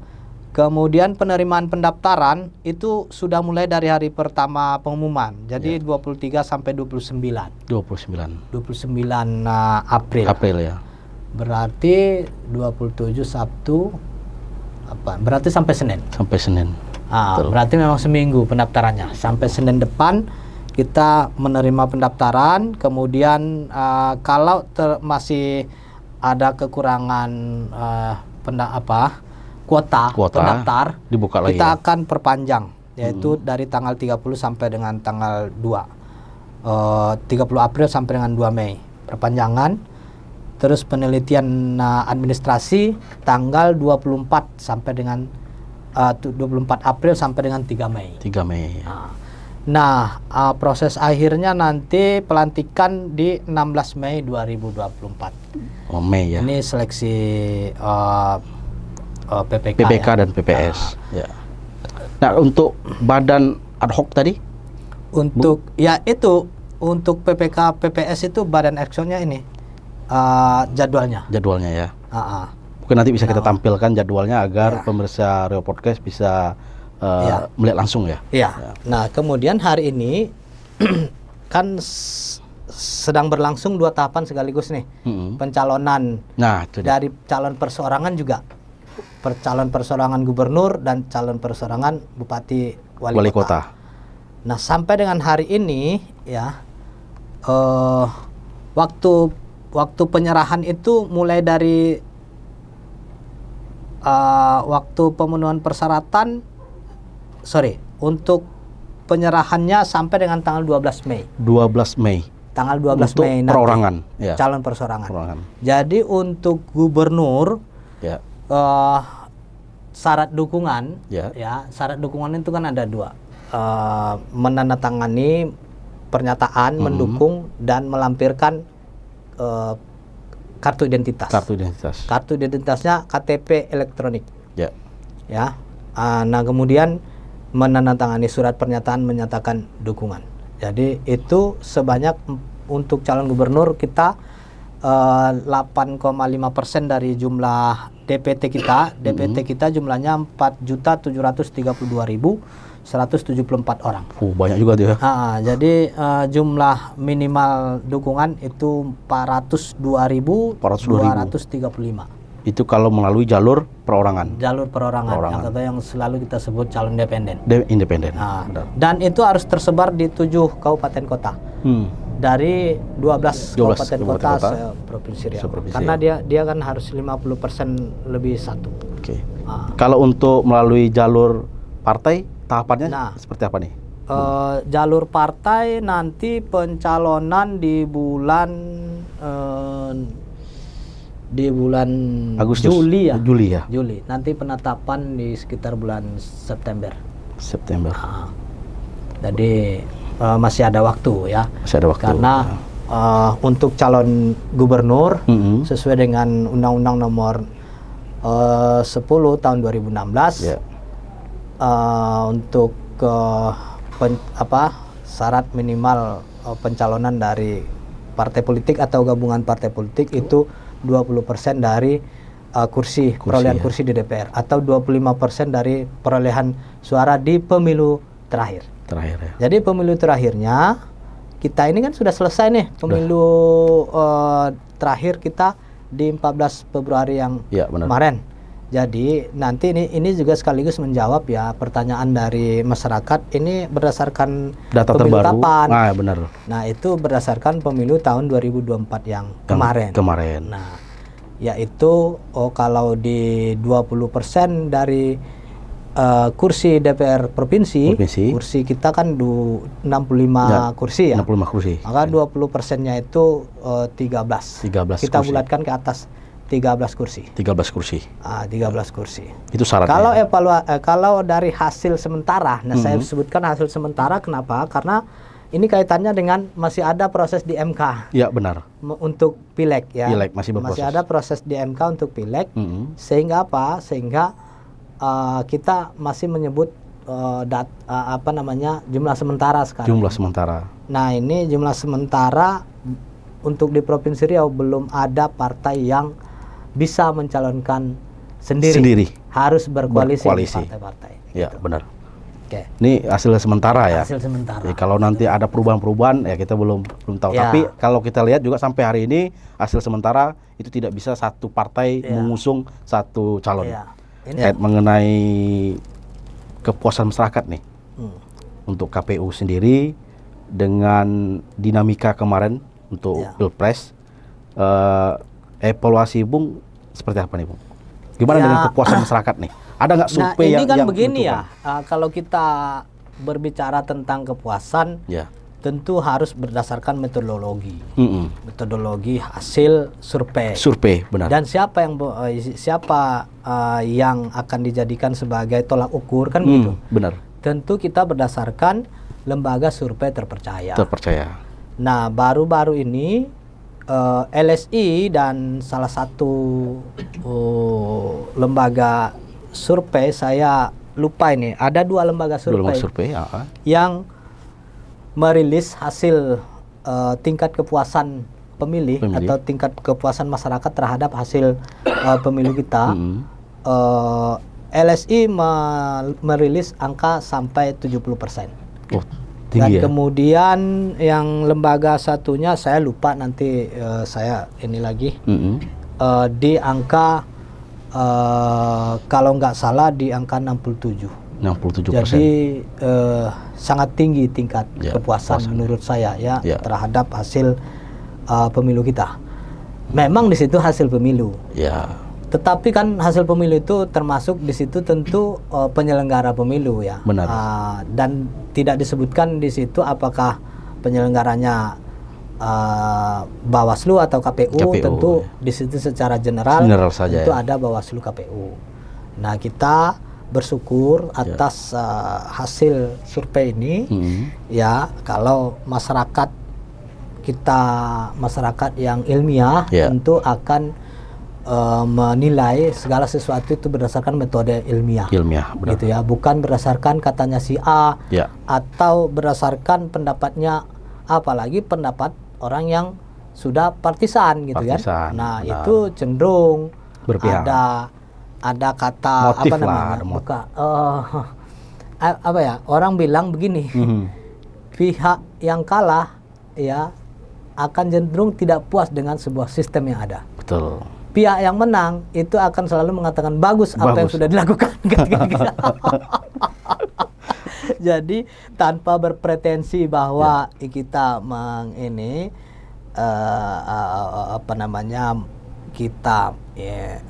Kemudian penerimaan pendaftaran itu sudah mulai dari hari pertama pengumuman. Jadi ya. 23 sampai 29. 29. 29 uh, April. April ya. Berarti 27 Sabtu apa? Berarti sampai Senin. Sampai Senin. Ah, berarti memang seminggu pendaftarannya. Sampai Senin depan kita menerima pendaftaran, kemudian uh, kalau masih ada kekurangan uh, penda apa? kuota, kuota pendaftar dibuka lagi. Kita ya. akan perpanjang hmm. yaitu hmm. dari tanggal 30 sampai dengan tanggal 2. E, 30 April sampai dengan 2 Mei. Perpanjangan terus penelitian uh, administrasi tanggal 24 sampai dengan eh, uh, 24 April sampai dengan 3 Mei. 3 Mei. Ya. Ah. Nah, nah uh, proses akhirnya nanti pelantikan di 16 Mei 2024. Oh Mei ya. Ini seleksi uh, Eh, PPK, PPK ya? dan PPS. Nah. Ya. Nah untuk badan ad hoc tadi? Untuk Bu? ya itu untuk PPK PPS itu badan actionnya ini uh, jadwalnya. Jadwalnya ya. Uh -uh. Mungkin nanti bisa kita tampilkan jadwalnya agar ya. pemirsa Rio Podcast bisa uh, ya. melihat langsung ya. Iya. Ya. Nah kemudian hari ini *clears throat* kan sedang berlangsung dua tahapan sekaligus nih mm -hmm. pencalonan. Nah dari calon perseorangan juga per calon perseorangan gubernur dan calon perseorangan bupati wali, wali kota. kota. Nah sampai dengan hari ini ya uh, waktu waktu penyerahan itu mulai dari uh, waktu pemenuhan persyaratan sorry untuk penyerahannya sampai dengan tanggal 12 Mei. 12 Mei. Tanggal 12 untuk Mei nanti. Perorangan, ya. Calon persorangan. Perorangan. Jadi untuk gubernur ya uh, syarat dukungan yeah. ya syarat dukungan itu kan ada dua uh, menandatangani pernyataan -hmm. mendukung dan melampirkan uh, kartu identitas kartu identitas kartu identitasnya KTP elektronik yeah. ya uh, nah kemudian menandatangani surat pernyataan menyatakan dukungan jadi itu sebanyak untuk calon gubernur kita uh, eh, 8,5 persen dari jumlah DPT kita. DPT hmm. kita jumlahnya 4.732.174 orang. Uh banyak juga dia. Uh, ya. jadi uh, jumlah minimal dukungan itu 402.235. itu kalau melalui jalur perorangan. Jalur perorangan, perorangan. kata yang selalu kita sebut calon independen. De independen. Nah, dan itu harus tersebar di tujuh kabupaten kota. Hmm dari 12, 12 kabupaten, kabupaten kota, kota provinsi Riau. Karena dia dia kan harus 50% lebih satu. Oke. Okay. Nah. Kalau untuk melalui jalur partai tahapannya nah, seperti apa nih? Uh, jalur partai nanti pencalonan di bulan uh, di bulan Agustus Juli ya. Juli ya. Juli. Nanti penetapan di sekitar bulan September. September. Nah, jadi uh, masih ada waktu ya. Masih ada waktu. Karena uh, untuk calon gubernur mm -hmm. sesuai dengan Undang-Undang Nomor eh, uh, 10 Tahun 2016 yeah. uh, untuk uh, pen, apa syarat minimal uh, pencalonan dari partai politik atau gabungan partai politik itu 20% dari uh, kursi, kursi perolehan ya. kursi di DPR atau 25% dari perolehan suara di pemilu terakhir terakhir ya. Jadi pemilu terakhirnya kita ini kan sudah selesai nih pemilu uh, terakhir kita di 14 Februari yang ya, kemarin. Jadi nanti ini ini juga sekaligus menjawab ya pertanyaan dari masyarakat ini berdasarkan data pemilu terbaru. Kapan? Nah, benar. Nah, itu berdasarkan pemilu tahun 2024 yang kemarin. Kemarin. Nah, yaitu oh kalau di 20% dari Eh, kursi DPR provinsi, provinsi, kursi kita kan du 65 ya, kursi ya. 65 kursi. Maka 20 ya. persennya itu uh, 13. 13. Kita kursi. bulatkan ke atas 13 kursi. 13 kursi. Ah, 13 kursi. Itu syaratnya. Kalau ya? evalua eh, kalau dari hasil sementara, nah -hmm. saya mm-hmm. sebutkan hasil sementara kenapa? Karena ini kaitannya dengan masih ada proses di MK. ya benar. Untuk Pileg ya. Pileg masih berproses. Masih ada proses di MK untuk Pileg. Mm -hmm. Sehingga apa? Sehingga Eh, kita masih menyebut uh, dat, uh, apa namanya jumlah sementara sekarang. Jumlah sementara. Nah ini jumlah sementara untuk di Provinsi Riau belum ada partai yang bisa mencalonkan sendiri. Sendiri. Harus berkoalisi. Berkoalisi. Partai-partai. Ya gitu. benar. Okay. Ini hasil sementara ya. Hasil sementara. Ya, kalau nanti ada perubahan-perubahan ya kita belum belum tahu. Ya. Tapi kalau kita lihat juga sampai hari ini hasil sementara itu tidak bisa satu partai ya. mengusung satu calon. Ya ya, mengenai kepuasan masyarakat nih hmm. untuk KPU sendiri dengan dinamika kemarin untuk ya. pilpres uh, evaluasi bung seperti apa nih bung? Gimana ya. dengan kepuasan masyarakat nih? Ada nggak nah, survei nah, ini yang, kan yang begini ya uh, kalau kita berbicara tentang kepuasan ya tentu harus berdasarkan metodologi. Mm -hmm. Metodologi hasil survei. Survei, benar. Dan siapa yang eh, siapa uh, yang akan dijadikan sebagai tolak ukur kan mm, begitu? Benar. Tentu kita berdasarkan lembaga survei terpercaya. Terpercaya. Nah, baru-baru ini uh, eh, LSI dan salah satu uh, lembaga survei saya lupa ini ada dua lembaga survei ah, ah. yang merilis hasil uh, tingkat kepuasan pemilih, pemilih atau tingkat kepuasan masyarakat terhadap hasil uh, pemilu kita. Hmm. Uh, eh, LSI merilis angka sampai 70%. Oh, tinggi Dan ya? kemudian yang lembaga satunya saya lupa nanti uh, saya ini lagi. Mm -hmm. uh, di angka uh, kalau nggak salah di angka 67. 67%. Jadi uh, sangat tinggi tingkat ya, kepuasan menurut saya ya, ya terhadap hasil uh, pemilu kita. Memang di situ hasil pemilu. Ya. Tetapi kan hasil pemilu itu termasuk di situ tentu uh, penyelenggara pemilu ya. Benar. Uh, dan tidak disebutkan di situ apakah penyelenggaranya uh, Bawaslu atau KPU, KPU tentu ya. di situ secara general, general saja itu ya. ada Bawaslu KPU. Nah, kita bersyukur ya. atas ya. uh, hasil survei ini hmm. ya kalau masyarakat kita masyarakat yang ilmiah ya. tentu akan uh, menilai segala sesuatu itu berdasarkan metode ilmiah ilmiah benar. gitu ya bukan berdasarkan katanya si A ya. atau berdasarkan pendapatnya apalagi pendapat orang yang sudah partisan gitu kan. partisan, kan nah benar. itu cenderung Berpihak. ada ada kata motif apa namanya? Lah, buka uh, apa ya? Orang bilang begini. Hmm. Pihak yang kalah ya akan cenderung tidak puas dengan sebuah sistem yang ada. Betul. Pihak yang menang itu akan selalu mengatakan bagus, bagus. apa yang sudah dilakukan. *laughs* *laughs* Jadi tanpa berpretensi bahwa ya. kita meng ini uh, uh, apa namanya kita ya,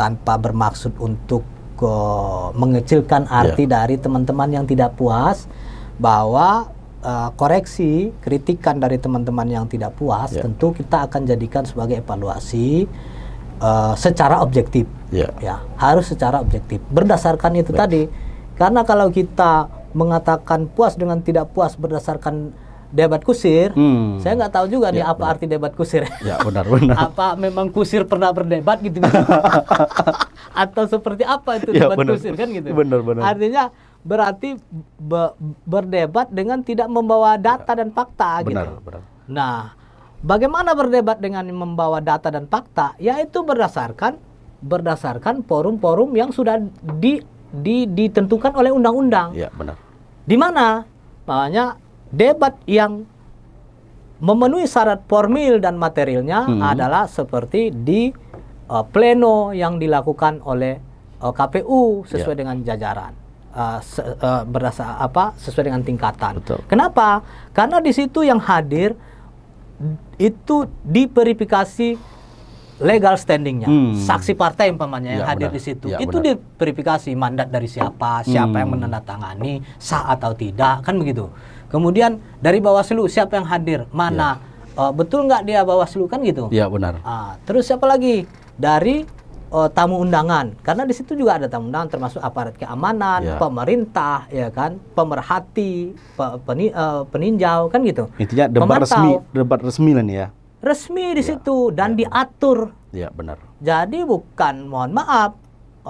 tanpa bermaksud untuk uh, mengecilkan arti yeah. dari teman-teman yang tidak puas bahwa uh, koreksi, kritikan dari teman-teman yang tidak puas yeah. tentu kita akan jadikan sebagai evaluasi uh, secara objektif. Yeah. Ya, harus secara objektif. Berdasarkan itu Baik. tadi. Karena kalau kita mengatakan puas dengan tidak puas berdasarkan debat kusir, hmm. saya nggak tahu juga ya, nih apa arti debat kusir. Ya benar-benar. *laughs* apa memang kusir pernah berdebat gitu? gitu. *laughs* Atau seperti apa itu ya, debat benar. kusir kan gitu? Benar-benar. Artinya berarti be berdebat dengan tidak membawa data dan fakta benar, gitu. Benar. Nah, bagaimana berdebat dengan membawa data dan fakta? Yaitu berdasarkan berdasarkan forum-forum yang sudah di, di ditentukan oleh undang-undang. Ya benar. Di mana? Makanya debat yang memenuhi syarat formil dan materialnya hmm. adalah seperti di uh, pleno yang dilakukan oleh uh, KPU sesuai yeah. dengan jajaran uh, se uh, berdasar apa sesuai dengan tingkatan. Betul. Kenapa? Karena di situ yang hadir itu diverifikasi legal standingnya hmm. saksi partai umpamanya yang ya, hadir benar. di situ ya, itu benar. diverifikasi mandat dari siapa siapa hmm. yang menandatangani sah atau tidak kan begitu Kemudian dari Bawaslu siapa yang hadir? Mana? Ya. Uh, betul nggak dia Bawaslu kan gitu? Iya benar. Uh, terus siapa lagi? Dari uh, tamu undangan. Karena di situ juga ada tamu undangan termasuk aparat keamanan, ya. pemerintah, ya kan, pemerhati, pe peni uh, peninjau kan gitu. Intinya debat Pemantau. resmi, debat resmi lah nih ya. Resmi di ya. situ dan ya. diatur. Iya benar. Jadi bukan mohon maaf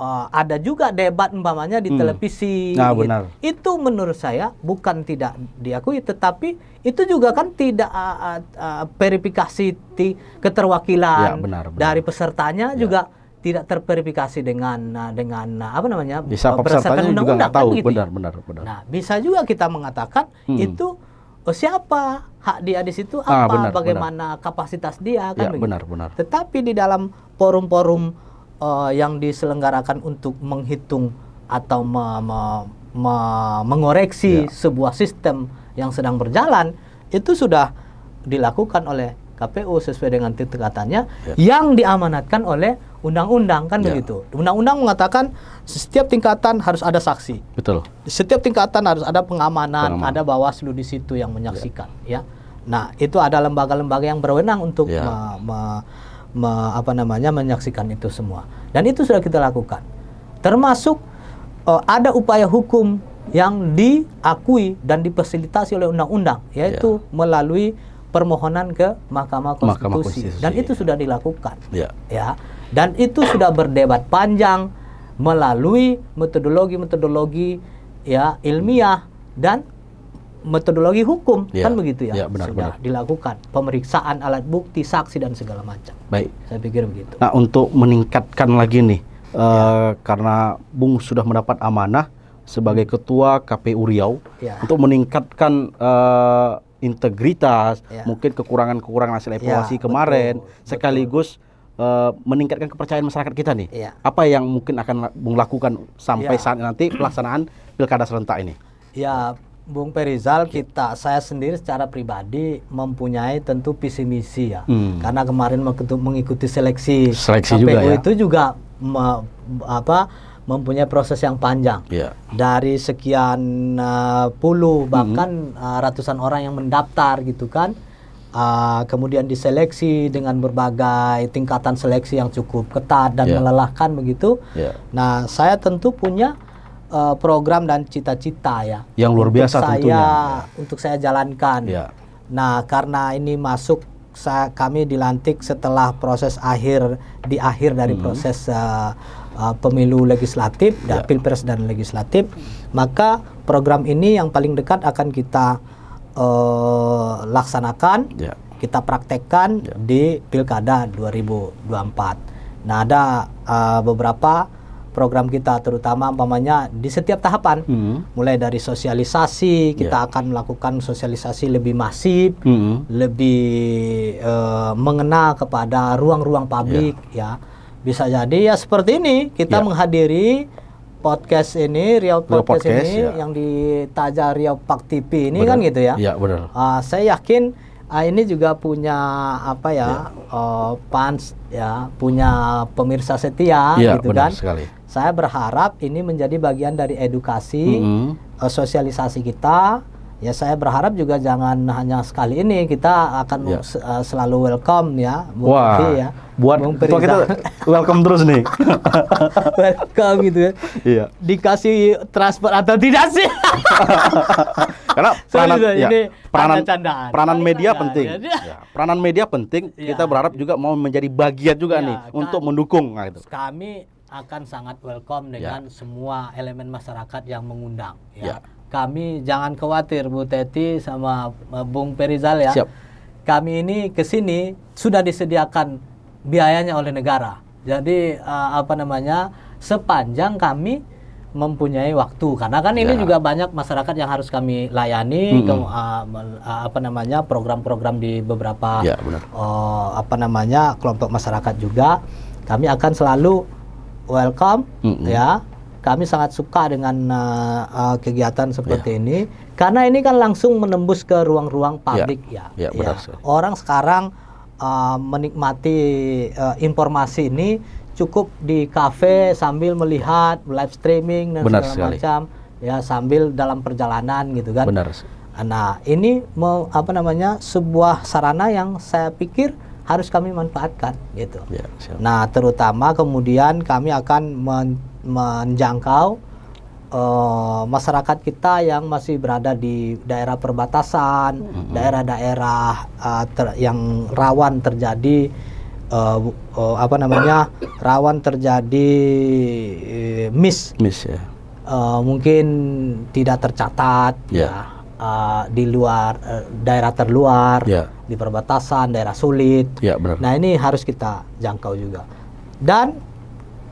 uh, ada juga debat umpamanya di hmm. televisi. Nah, gitu. benar. Itu menurut saya bukan tidak diakui, tetapi itu juga kan tidak uh, uh, verifikasi ti keterwakilan ya, benar, benar. dari pesertanya ya. juga tidak terverifikasi dengan uh, dengan uh, apa namanya bisa pesertanya undang -undang juga nggak kan tahu kan, gitu. Ya. benar benar benar. Nah bisa juga kita mengatakan hmm. itu oh, siapa hak dia di situ ah, apa ah, benar, bagaimana benar. kapasitas dia kan ya, benar benar. Tetapi di dalam forum-forum uh, yang diselenggarakan untuk menghitung atau me me me mengoreksi ya. sebuah sistem yang sedang berjalan itu sudah dilakukan oleh KPU sesuai dengan titik katanya ya. yang diamanatkan oleh undang-undang kan ya. begitu. Undang-undang mengatakan setiap tingkatan harus ada saksi. Betul. Setiap tingkatan harus ada pengamanan, Pengaman. ada Bawaslu di situ yang menyaksikan ya. ya. Nah, itu ada lembaga-lembaga yang berwenang untuk ya. me, me, me, apa namanya menyaksikan itu semua. Dan itu sudah kita lakukan. Termasuk uh, ada upaya hukum yang diakui dan difasilitasi oleh undang-undang yaitu yeah. melalui permohonan ke Mahkamah Konstitusi, Mahkamah Konstitusi dan itu sudah dilakukan. yeah. ya. Dan itu sudah berdebat panjang melalui metodologi-metodologi ya ilmiah dan metodologi hukum ya, kan begitu ya, ya benar, sudah benar. dilakukan pemeriksaan alat bukti saksi dan segala macam. Baik, saya pikir begitu. Nah untuk meningkatkan lagi nih eh, ya. uh, karena Bung sudah mendapat amanah sebagai hmm. ketua KPU Riau ya. untuk meningkatkan uh, integritas, ya. mungkin kekurangan-kekurangan hasil ya, evaluasi ya, kemarin, betul, sekaligus betul. Eh, meningkatkan kepercayaan masyarakat kita nih. Ya. Apa yang mungkin akan Bung lakukan sampai ya. saat nanti pelaksanaan *clears throat* pilkada serentak ini? Ya Bung Perizal iya. kita saya sendiri secara pribadi mempunyai tentu visi misi ya hmm. karena kemarin mengikuti seleksi, seleksi KPU juga ya. itu juga me, apa mempunyai proses yang panjang yeah. dari sekian uh, puluh hmm. bahkan hmm. uh, ratusan orang yang mendaftar gitu kan uh, kemudian diseleksi dengan berbagai tingkatan seleksi yang cukup ketat dan yeah. melelahkan begitu. Yeah. Nah saya tentu punya uh, program dan cita-cita ya. Yang luar biasa untuk tentunya. untuk saya jalankan. Ya. Nah, karena ini masuk saya, kami dilantik setelah proses akhir di akhir dari hmm. proses uh, uh, pemilu legislatif, ya. pilpres dan legislatif, maka program ini yang paling dekat akan kita uh, laksanakan, ya. kita praktekkan ya. di pilkada 2024. Nah, ada uh, beberapa program kita terutama umpamanya di setiap tahapan mm. mulai dari sosialisasi kita yeah. akan melakukan sosialisasi lebih masif mm. lebih uh, mengena kepada ruang-ruang publik yeah. ya bisa jadi ya seperti ini kita yeah. menghadiri podcast ini real podcast, podcast ini yeah. yang Tajar Real Pak TV ini benar. kan gitu ya. Iya benar. Uh, saya yakin uh, ini juga punya apa ya, yeah. Ya. Uh, fans ya punya pemirsa setia yeah, gitu benar kan. Sekali saya berharap ini menjadi bagian dari edukasi mm-hmm. Eh, sosialisasi kita ya saya berharap juga jangan hanya sekali ini kita akan yeah. Ya. Eh, uh, selalu welcome ya Bung Wah, Adi, ya buat Bung Perisa. kita *laughs* welcome terus nih *laughs* welcome gitu ya iya. dikasih transfer atau tidak sih *laughs* karena peranan Sorry, ya, ini peranan peranan media penting ya, peranan media penting ya. kita berharap juga mau menjadi bagian juga ya, nih kan, untuk mendukung nah, gitu. kami akan sangat welcome ya. dengan ya. semua elemen masyarakat yang mengundang. Ya. ya. Kami jangan khawatir Bu Teti sama eh, Bung Perizal ya. Siap. Kami ini ke sini sudah disediakan biayanya oleh negara. Jadi uh, apa namanya sepanjang kami mempunyai waktu karena kan ini ya. juga banyak masyarakat yang harus kami layani -hmm. ke, eh, apa namanya program-program di beberapa ya, Uh, apa namanya kelompok masyarakat juga kami akan selalu welcome mm -hmm. ya. Kami sangat suka dengan uh, uh, kegiatan seperti yeah. ini karena ini kan langsung menembus ke ruang-ruang ya. publik yeah. ya. Yeah, ya. ya. Orang sekarang uh, menikmati uh, informasi ini cukup di kafe sambil melihat live streaming dan Benar segala sekali. macam ya sambil dalam perjalanan gitu kan. Benar. Nah, ini mau apa namanya sebuah sarana yang saya pikir harus kami manfaatkan gitu. Ya, Nah, terutama kemudian kami akan men menjangkau uh, masyarakat kita yang masih berada di daerah perbatasan, daerah-daerah mm -hmm. uh, yang rawan terjadi uh, uh, apa namanya? rawan terjadi uh, miss. Miss ya. Uh, mungkin tidak tercatat yeah. ya. Uh, di luar uh, daerah terluar. Yeah di perbatasan, daerah sulit. Ya, benar. Nah, ini harus kita jangkau juga. Dan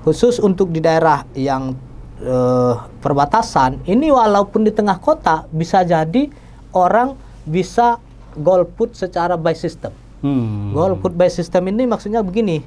khusus untuk di daerah yang eh, perbatasan, ini walaupun di tengah kota bisa jadi orang bisa golput secara by system. Hmm. Golput by system ini maksudnya begini.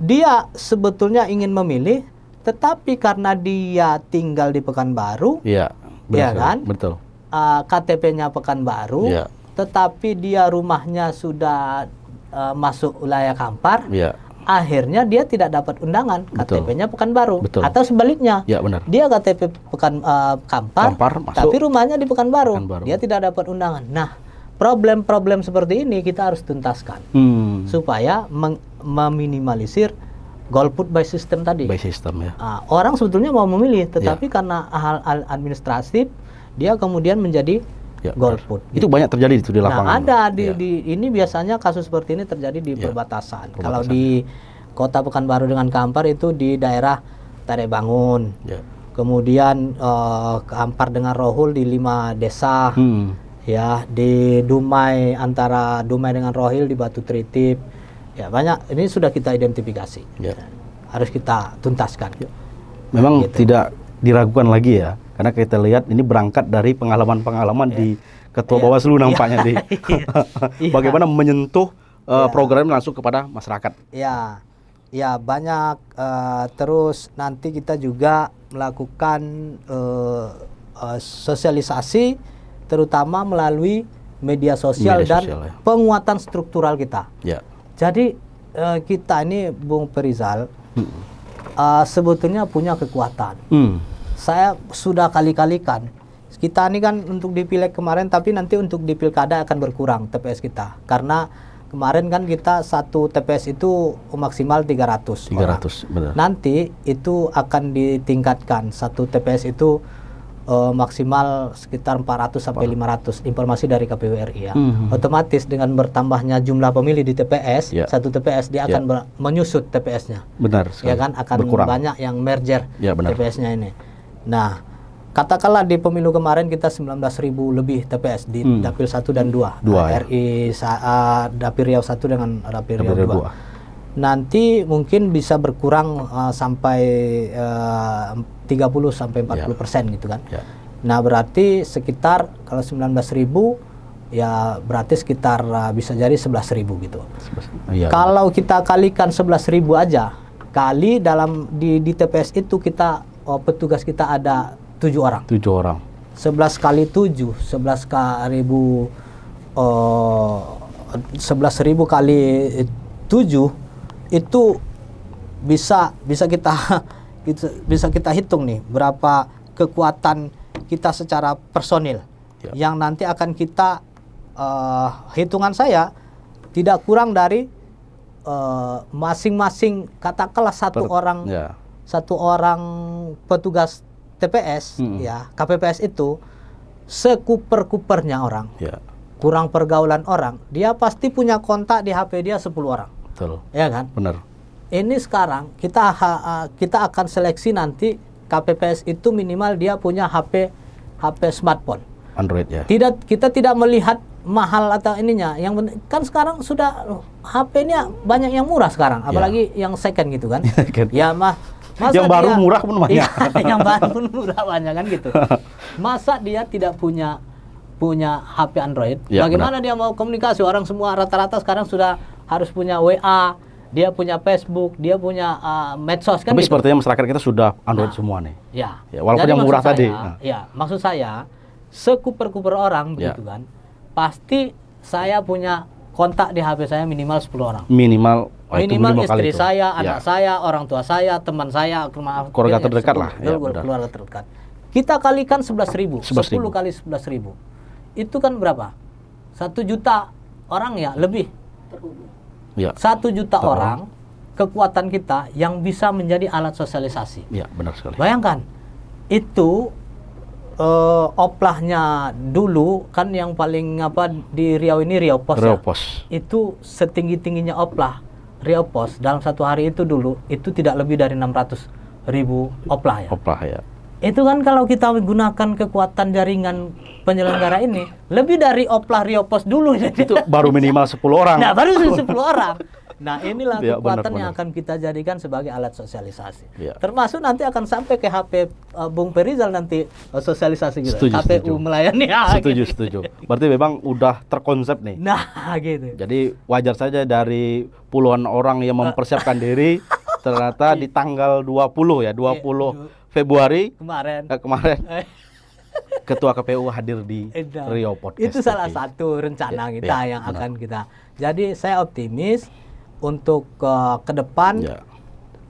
Dia sebetulnya ingin memilih tetapi karena dia tinggal di Pekanbaru, ya, ya kan? Betul. Uh, ah, KTP-nya Pekanbaru, ya tetapi dia rumahnya sudah uh, masuk wilayah Kampar, ya. akhirnya dia tidak dapat undangan, KTP-nya Pekanbaru, Betul. atau sebaliknya, ya, benar. dia KTP bukan uh, eh, Kampar, Kampar tapi rumahnya di Pekanbaru, Pekanbaru, dia tidak dapat undangan. Nah, problem-problem seperti ini kita harus tuntaskan hmm. supaya meminimalisir golput by system tadi. By system ya. Uh, orang sebetulnya mau memilih, tetapi ya. karena hal administratif, dia kemudian menjadi ya. golput. Gitu. Itu banyak terjadi itu di nah, lapangan. Nah, ada di, ya. di ini biasanya kasus seperti ini terjadi di ya. perbatasan. perbatasan. Kalau di ya. Kota Pekanbaru dengan Kampar itu di daerah Tarebangun. Ya. Kemudian uh, Kampar dengan Rohul di lima desa. Hmm. Ya, di Dumai antara Dumai dengan Rohil di Batu Tritip. Ya, banyak ini sudah kita identifikasi. Ya. Harus kita tuntaskan. Ya. Memang gitu. tidak diragukan lagi ya karena kita lihat ini berangkat dari pengalaman-pengalaman yeah. di iya. Ketua yeah. Bawaslu nampaknya iya. di *laughs* iya. *laughs* bagaimana menyentuh uh, eh, yeah. program langsung kepada masyarakat. Ya, ya banyak uh, terus nanti kita juga melakukan uh, uh, sosialisasi terutama melalui media sosial media dan sosial, ya. penguatan struktural kita. Ya. Jadi uh, kita ini Bung Perizal hmm. uh, sebetulnya punya kekuatan. Hmm saya sudah kali-kalikan kita ini kan untuk di kemarin tapi nanti untuk di pilkada akan berkurang TPS kita karena kemarin kan kita satu TPS itu maksimal 300 300 orang. benar nanti itu akan ditingkatkan satu TPS itu uh, maksimal sekitar 400 sampai 500 informasi dari KPU RI ya. -hmm. Otomatis dengan bertambahnya jumlah pemilih di TPS, yeah. satu TPS dia yeah. akan ya. menyusut TPS-nya. Benar ya sekali. Ya kan akan Berkurang. banyak yang merger yeah, ya, TPS-nya ini. Nah, katakanlah di pemilu kemarin kita 19.000 lebih TPS di hmm. Dapil 1 dan 2. 2 RI ya? Dapil Riau 1 dengan Dapil Riau 2. Nanti mungkin bisa berkurang uh, sampai eh, uh, 30 sampai 40 ya. yeah. persen gitu kan. Yeah. Nah, berarti sekitar kalau 19.000 ya berarti sekitar uh, bisa jadi 11.000 gitu. Oh, iya. Kalau kita kalikan 11.000 aja kali dalam di di TPS itu kita oh, petugas kita ada tujuh orang. Tujuh orang. Sebelas kali tujuh, sebelas ribu, eh, sebelas ribu kali tujuh itu bisa bisa kita *laughs* bisa kita hitung nih berapa kekuatan kita secara personil ya. yang nanti akan kita uh, hitungan saya tidak kurang dari eh, masing-masing uh, kata kelas satu per, orang ya satu orang petugas TPS hmm. ya KPPS itu sekuper-kupernya orang ya. kurang pergaulan orang dia pasti punya kontak di HP dia 10 orang betul ya kan benar ini sekarang kita kita akan seleksi nanti KPPS itu minimal dia punya HP HP smartphone Android ya tidak kita tidak melihat mahal atau ininya yang kan sekarang sudah HP-nya banyak yang murah sekarang ya. apalagi ya. yang second gitu kan *laughs* ya mah Masa yang dia, baru murah pun banyak. Iya, *laughs* yang baru pun murah banyak kan gitu. *laughs* Masa dia tidak punya punya HP Android? Ya, Bagaimana benar. dia mau komunikasi? Orang semua rata-rata sekarang sudah harus punya WA, dia punya Facebook, dia punya uh, medsos kan. Tapi gitu. sepertinya masyarakat kita sudah Android nah, semua nih. Ya. ya walaupun Jadi yang murah saya, tadi. Nah. Ya, maksud saya sekuper-kuper orang ya. begitu kan, pasti saya punya kontak di HP saya minimal 10 orang. Minimal Oh, minimal istri itu. saya, anak ya. saya, orang tua saya, teman saya, maaf, keluarga ya, terdekat lah. Ya, keluarga, terdekat. Kita kalikan sebelas ribu, sepuluh kali sebelas ribu, itu kan berapa? Satu juta orang ya lebih. Ya. Satu juta Terang. orang kekuatan kita yang bisa menjadi alat sosialisasi. Ya benar sekali. Bayangkan itu uh, oplahnya dulu kan yang paling apa di Riau ini Riau Pos. Ya. Riau Pos. Ya? Itu setinggi tingginya oplah Riau Pos dalam satu hari itu dulu itu tidak lebih dari 600 ribu oplah ya. Oplah ya. Itu kan kalau kita menggunakan kekuatan jaringan penyelenggara ini lebih dari oplah Riau Pos dulu. Itu baru minimal 10 orang. Nah baru 10 orang. *laughs* Nah inilah *laughs* ya, kekuatan benar, yang akan kita jadikan sebagai alat sosialisasi. Ya. Termasuk nanti akan sampai ke HP uh, eh, Bung Perizal nanti uh, sosialisasi gitu. Setuju, KPU setuju. melayani. Ya, *laughs* setuju, gitu. setuju. Berarti memang udah terkonsep nih. Nah gitu. Jadi wajar saja dari puluhan orang yang mempersiapkan diri *laughs* ternyata di tanggal 20 ya, 20 iya, Februari kemarin. Eh, kemarin. Eh. Ketua KPU hadir di Rio Podcast. Itu salah satu rencana ya, kita ya, yang akan kita. Jadi saya optimis untuk uh, ke depan ya.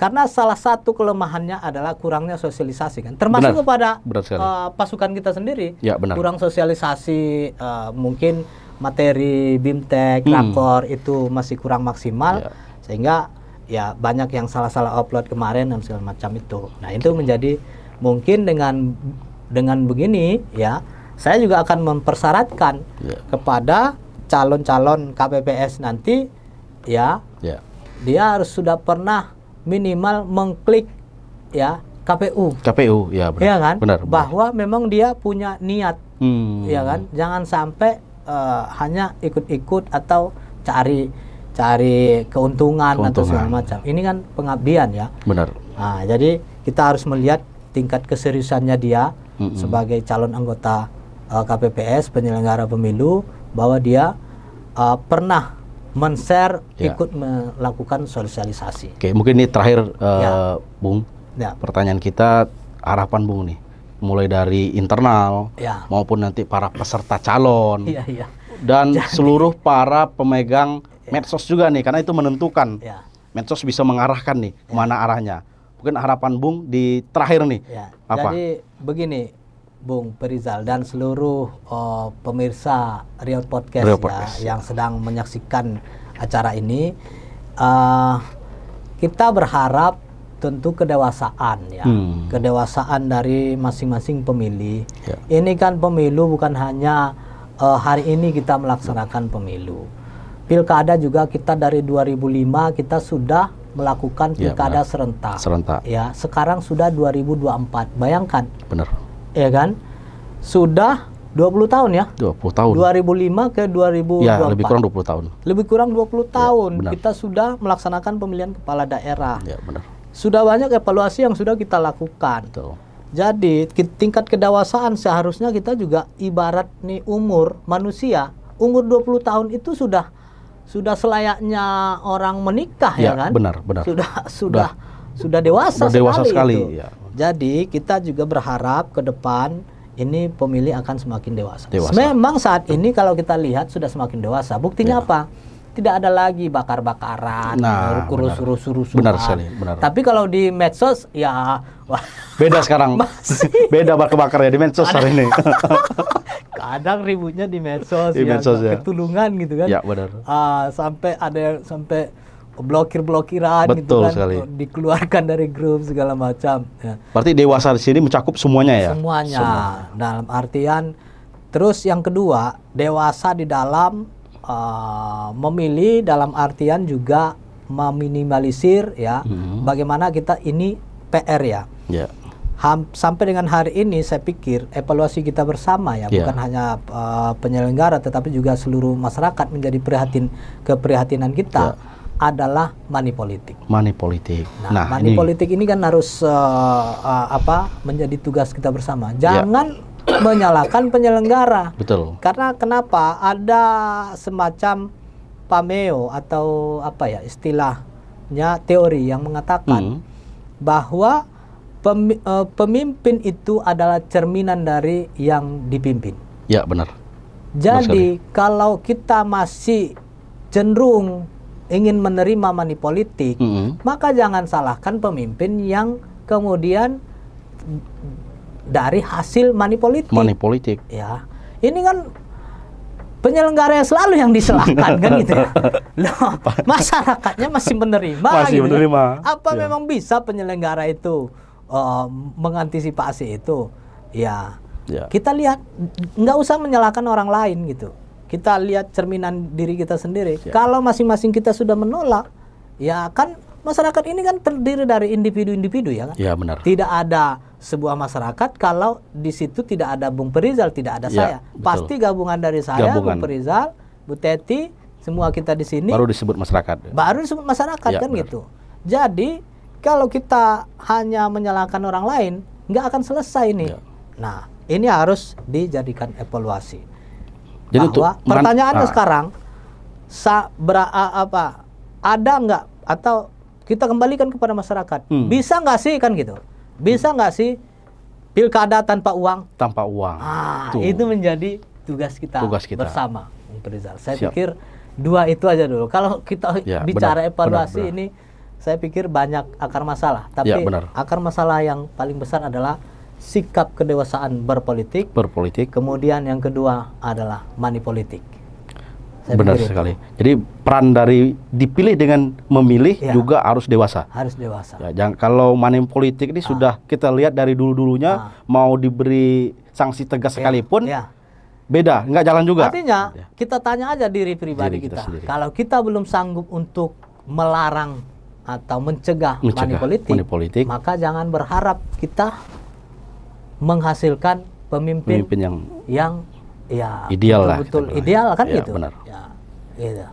karena salah satu kelemahannya adalah kurangnya sosialisasi kan termasuk benar, kepada benar uh, pasukan kita sendiri ya, benar. kurang sosialisasi uh, mungkin materi bimtek hmm. rakor itu masih kurang maksimal ya. sehingga ya banyak yang salah-salah upload kemarin dan segala macam itu nah itu menjadi mungkin dengan dengan begini ya saya juga akan mempersyaratkan ya. kepada calon-calon KPPS nanti ya dia harus sudah pernah minimal mengklik ya KPU. KPU, ya benar. Ya kan? Benar, benar. Bahwa memang dia punya niat, hmm. ya kan? Jangan sampai uh, hanya ikut-ikut atau cari cari keuntungan, keuntungan atau segala macam. Ini kan pengabdian ya. Benar. Nah, jadi kita harus melihat tingkat keseriusannya dia -hmm. sebagai calon anggota uh, eh, KPPS penyelenggara pemilu bahwa dia uh, pernah men-share, ya. ikut melakukan sosialisasi. Oke, mungkin ini terakhir uh, ya. Bung. Ya. Pertanyaan kita harapan Bung nih, mulai dari internal ya. maupun nanti para peserta calon. *laughs* Ya, ya. Dan Jadi, seluruh para pemegang ya. medsos juga nih karena itu menentukan. Ya. Medsos bisa mengarahkan nih ya. mana arahnya. Mungkin harapan Bung di terakhir nih. Ya. Apa? Jadi begini, Bung Perizal dan seluruh uh, pemirsa Real Podcast, Real Podcast ya, yang sedang menyaksikan acara ini. Uh, kita berharap tentu kedewasaan ya, hmm. kedewasaan dari masing-masing pemilih. Ya. Ini kan pemilu bukan hanya uh, hari ini kita melaksanakan pemilu. Pilkada juga kita dari 2005 kita sudah melakukan ya, pilkada ya, serentak. Serentak. Ya, sekarang sudah 2024. Bayangkan. Benar ya kan? Sudah 20 tahun ya? 20 tahun. 2005 ke 2024. Ya, lebih kurang 20 tahun. Lebih kurang 20 ya, tahun ya, kita sudah melaksanakan pemilihan kepala daerah. Ya, benar. Sudah banyak evaluasi yang sudah kita lakukan. Betul. Jadi tingkat kedewasaan seharusnya kita juga ibarat nih umur manusia, umur 20 tahun itu sudah sudah selayaknya orang menikah ya, ya kan? benar, benar. Sudah sudah sudah, sudah dewasa sudah sekali dewasa sekali, sekali ya. Jadi kita juga berharap ke depan ini pemilih akan semakin dewasa. dewasa. Memang saat ini kalau kita lihat sudah semakin dewasa. Buktinya ya. apa? Tidak ada lagi bakar-bakaran, nah, kurus-kurus-kurus. Benar sekali, benar. Tapi kalau di medsos ya wah. beda sekarang. *laughs* Masih. Beda bakar-bakar di medsos hari ini. kadang ributnya di medsos, di ya, medsos ya. ketulungan gitu kan. Ya, benar. Uh, sampai ada yang sampai blokir-blokiran gitu Betul gitu kan sekali. *laughs* dikeluarkan dari grup segala macam. Ya. Berarti dewasa di sini mencakup semuanya ya? Semuanya. Semua. Dalam artian terus yang kedua, dewasa di dalam uh, memilih dalam artian juga meminimalisir ya hmm. bagaimana kita ini PR ya. Yeah. Ham, sampai dengan hari ini saya pikir evaluasi kita bersama ya yeah. bukan hanya uh, penyelenggara tetapi juga seluruh masyarakat menjadi prihatin keprihatinan kita. Yeah adalah money politik. Money politik. Nah, nah money ini... politik ini kan harus uh, uh, apa menjadi tugas kita bersama. Jangan ya. menyalahkan penyelenggara. Betul. Karena kenapa ada semacam pameo atau apa ya istilahnya teori yang mengatakan hmm. bahwa eh, pemimpin itu adalah cerminan dari yang dipimpin. Ya, benar. Jadi benar kalau kita masih cenderung ingin menerima manipolitik, mm -hmm. maka jangan salahkan pemimpin yang kemudian dari hasil politik. manipolitik. politik. Ya, ini kan penyelenggara yang selalu yang disalahkan kan gitu ya. *laughs* Loh, masyarakatnya masih menerima. Masih gitu ya. menerima. Apa ya. memang bisa penyelenggara itu uh, mengantisipasi itu? Ya. ya. Kita lihat nggak usah menyalahkan orang lain gitu. Kita lihat cerminan diri kita sendiri. Siap. Kalau masing-masing kita sudah menolak, ya kan masyarakat ini kan terdiri dari individu-individu ya kan? Ya benar. Tidak ada sebuah masyarakat kalau di situ tidak ada Bung Perizal, tidak ada ya, saya. Betul. Pasti gabungan dari saya, gabungan. Bung Perizal, Bu Teti, semua kita di sini. Baru disebut masyarakat. Baru disebut masyarakat ya, kan benar. gitu. Jadi kalau kita hanya menyalahkan orang lain, nggak akan selesai nih. Ya. Nah, ini harus dijadikan evaluasi. Jadi bahwa untuk pertanyaannya ah. sekarang sa, apa ada nggak atau kita kembalikan kepada masyarakat hmm. bisa nggak sih kan gitu bisa nggak hmm. sih pilkada tanpa uang tanpa uang ah, itu menjadi tugas kita, tugas kita. bersama Rizal saya Siap. pikir dua itu aja dulu kalau kita ya, bicara benar, evaluasi benar, benar. ini saya pikir banyak akar masalah tapi ya, akar masalah yang paling besar adalah sikap kedewasaan berpolitik. Berpolitik. Kemudian yang kedua adalah manipolitik. Saya Benar sekali. Itu. Jadi peran dari dipilih dengan memilih ya. juga harus dewasa. Harus dewasa. Ya, jangan kalau money politik ini ah. sudah kita lihat dari dulu-dulunya ah. mau diberi sanksi tegas ya. sekalipun ya. beda, nggak jalan juga. Artinya ya. kita tanya aja diri pribadi diri kita. kita. Kalau kita belum sanggup untuk melarang atau mencegah, mencegah money politik, maka jangan berharap kita menghasilkan pemimpin, pemimpin yang yang ya ideal betul, -betul lah, ideal kan ya, gitu. Benar. Ya, gitu.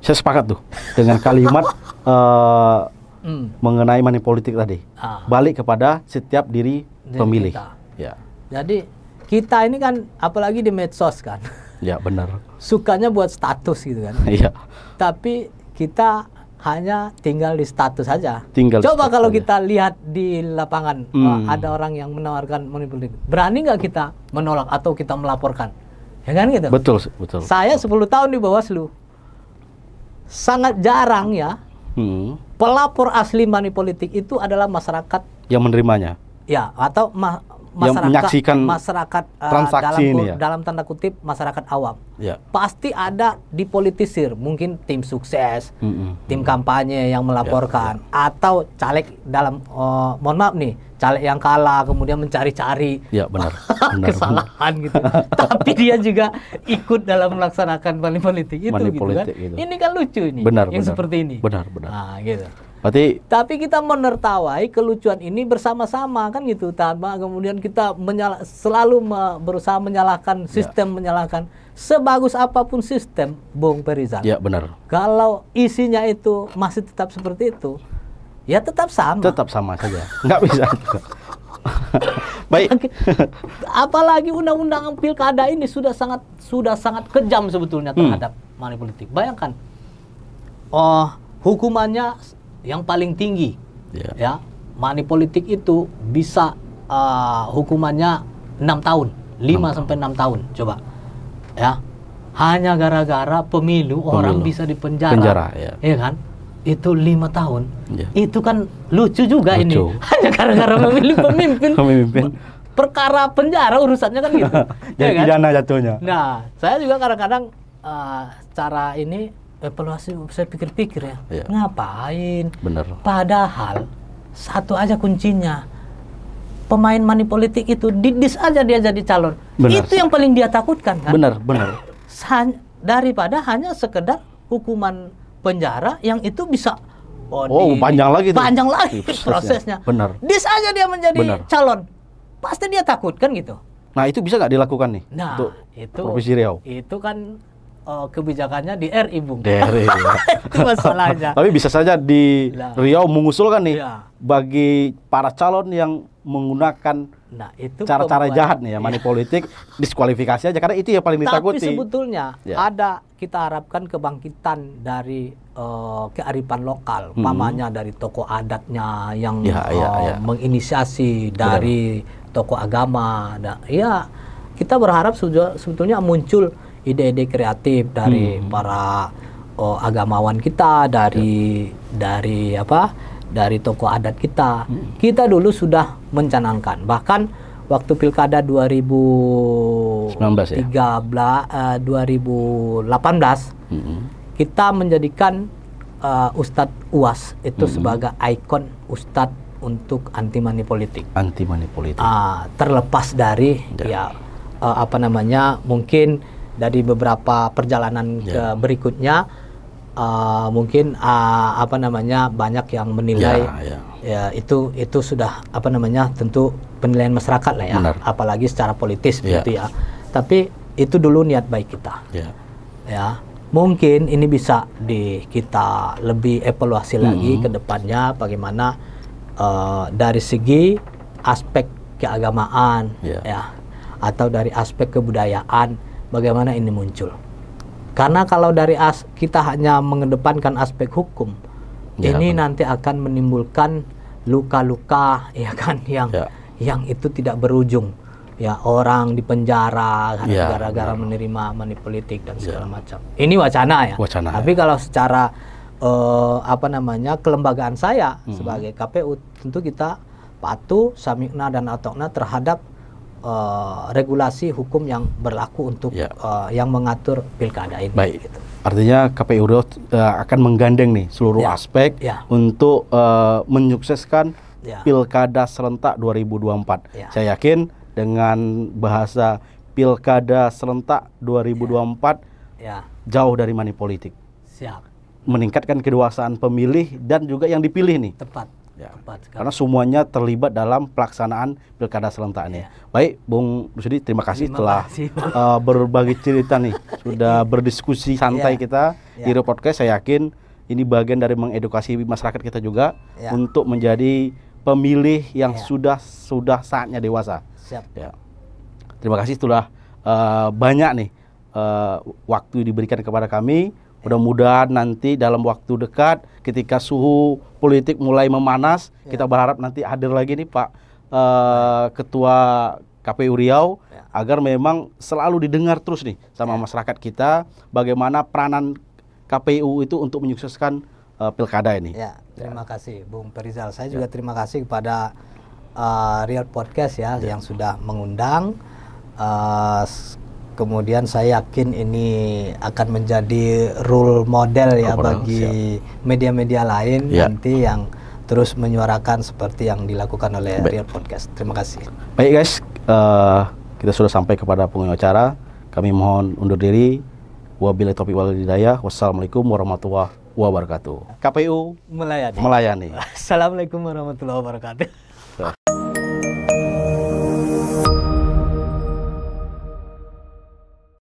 Saya sepakat tuh dengan kalimat uh, *laughs* mm. mengenai money politik tadi. Ah. Balik kepada setiap diri, diri pemilih. Ya. Jadi kita ini kan apalagi di medsos kan. Ya benar. *laughs* Sukanya buat status gitu kan. *laughs* Iya. Tapi kita hanya tinggal di status saja. Tinggal Coba kalau aja. kita lihat di lapangan hmm. uh, ada orang yang menawarkan politik. berani nggak kita menolak atau kita melaporkan? Ya kan gitu. Betul, betul. Saya 10 tahun di Bawaslu. Sangat jarang ya. Hmm. Pelapor asli money politik itu adalah masyarakat yang menerimanya. Ya, atau ma masyarakat yang menyaksikan masyarakat uh, transaksi dalam, ini ya. dalam tanda kutip masyarakat awam ya. pasti ada dipolitisir mungkin tim sukses mm -hmm. tim kampanye yang melaporkan ya, ya. atau caleg dalam uh, mohon maaf nih caleg yang kalah kemudian mencari-cari ya, benar, *laughs* benar, kesalahan benar. gitu *laughs* tapi dia juga ikut dalam melaksanakan money politik itu gitu kan gitu. ini kan lucu ini benar, yang benar. seperti ini benar benar nah, gitu Berarti tapi kita menertawai kelucuan ini bersama-sama kan gitu. Tanpa kemudian kita menyala, selalu me, berusaha menyalahkan ya. sistem ya. menyalahkan sebagus apapun sistem Bung Perizal. Ya, benar. Kalau isinya itu masih tetap seperti itu, ya tetap sama. Tetap sama saja. nggak bisa. *laughs* Baik. Apalagi undang-undang pilkada ini sudah sangat sudah sangat kejam sebetulnya hmm. terhadap hmm. money politik. Bayangkan. Oh, hukumannya yang paling tinggi. Yeah. Ya, money politik itu bisa uh, hukumannya 6 tahun, 5 6 sampai 6 tahun. tahun Coba. Ya. Hanya gara-gara pemilu, pemilu orang bisa dipenjara. Penjara, ya. ya kan? Itu lima tahun. Yeah. Itu kan lucu juga lucu. ini. *laughs* Hanya gara-gara memilih *laughs* pemimpin. pemimpin. Perkara penjara urusannya kan gitu. *laughs* Jadi ya kan? pidana jatuhnya. Nah, saya juga kadang-kadang uh, cara ini evaluasi saya pikir-pikir ya, ya. ngapain? Bener. Padahal satu aja kuncinya pemain manipolitik itu didis aja dia jadi calon. Bener. Itu yang paling dia takutkan kan? Benar, benar. daripada hanya sekedar hukuman penjara yang itu bisa oh, oh di, panjang lagi panjang tuh. lagi prosesnya. prosesnya. Benar. Dis aja dia menjadi Bener. calon. Pasti dia takut kan gitu. Nah, itu bisa nggak dilakukan nih? Nah, untuk itu Provinsi Riau. Itu kan uh, kebijakannya di RI Bung. Di RI. *laughs* itu masalahnya. *laughs* Tapi bisa saja di nah. Riau mengusulkan nih ya. bagi para calon yang menggunakan nah, itu cara-cara jahat nih ya, iya. manipolitik politik diskualifikasi aja karena itu yang paling ditakuti. Tapi sebetulnya ya. ada kita harapkan kebangkitan dari uh, kearifan lokal, hmm. mamanya dari toko adatnya yang ya, ya. menginisiasi dari toko agama. Nah, ya kita berharap sebetulnya muncul ide-ide kreatif dari hmm. para oh, agamawan kita, dari ya. dari apa? dari tokoh adat kita. Hmm. Kita dulu sudah mencanangkan. Bahkan waktu Pilkada 2013 ya? uh, eh, 2018 hmm. kita menjadikan uh, Ustadz Uas itu hmm. sebagai ikon Ustadz untuk anti money politik. Anti money politik. Uh, terlepas dari ya, ya uh, apa namanya mungkin dari beberapa perjalanan yeah. ke berikutnya uh, mungkin uh, apa namanya banyak yang menilai yeah, yeah. ya itu itu sudah apa namanya tentu penilaian masyarakat lah ya Benar. apalagi secara politis yeah. begitu ya tapi itu dulu niat baik kita ya, ya. mungkin ini bisa di kita lebih evaluasi hmm. lagi ke depannya bagaimana uh, dari segi aspek keagamaan yeah. ya atau dari aspek kebudayaan bagaimana ini muncul. Karena kalau dari as kita hanya mengedepankan aspek hukum, ya, ini benar. Kan. nanti akan menimbulkan luka-luka *laughs* ya kan yang ya. yang itu tidak berujung. Ya, orang di penjara ya, gara-gara ya, menerima manipulatif dan ya. segala ya. macam. Ini wacana ya. Wacana. Tapi ya. kalau secara uh, apa namanya kelembagaan saya hmm. sebagai KPU tentu kita patuh samikna dan atokna terhadap uh, regulasi hukum yang berlaku untuk ya. uh, yang mengatur pilkada ini. Baik. Gitu. Artinya KPU uh, eh, akan menggandeng nih seluruh ya. aspek ya. untuk uh, menyukseskan ya. pilkada serentak 2024. Ya. Saya yakin dengan bahasa pilkada serentak 2024 ya. Ya. jauh dari money politik. Siap. Meningkatkan kedewasaan pemilih dan juga yang dipilih nih. Tepat Ya. Tepat Karena semuanya terlibat dalam pelaksanaan pilkada serentak ini. Ya. Baik, Bung Rusdi, terima kasih terima telah kasih, uh, *laughs* berbagi cerita nih. Sudah *laughs* berdiskusi santai ya. kita ya. di podcast. Saya yakin ini bagian dari mengedukasi masyarakat kita juga ya. untuk menjadi pemilih yang ya. sudah sudah saatnya dewasa. Siap. Ya. Terima kasih telah uh, banyak nih uh, waktu diberikan kepada kami Mudah-mudahan nanti dalam waktu dekat ketika suhu politik mulai memanas, ya. kita berharap nanti hadir lagi nih Pak uh, Ketua KPU Riau ya. agar memang selalu didengar terus nih sama ya. masyarakat kita bagaimana peranan KPU itu untuk menyukseskan uh, pilkada ini. Ya, terima ya. kasih Bung Perizal. Saya ya. juga terima kasih kepada uh, Real Podcast ya, ya yang sudah mengundang uh, kemudian saya yakin ini akan menjadi role model ya Kepada, bagi media-media lain ya. nanti yang terus menyuarakan seperti yang dilakukan oleh Baik. Real Podcast. Terima kasih. Baik guys, uh, kita sudah sampai kepada pengunjung acara. Kami mohon undur diri. Wabillahi taufiq wal hidayah. Wassalamualaikum warahmatullahi wabarakatuh. KPU melayani. Melayani. *laughs* Assalamualaikum warahmatullahi wabarakatuh.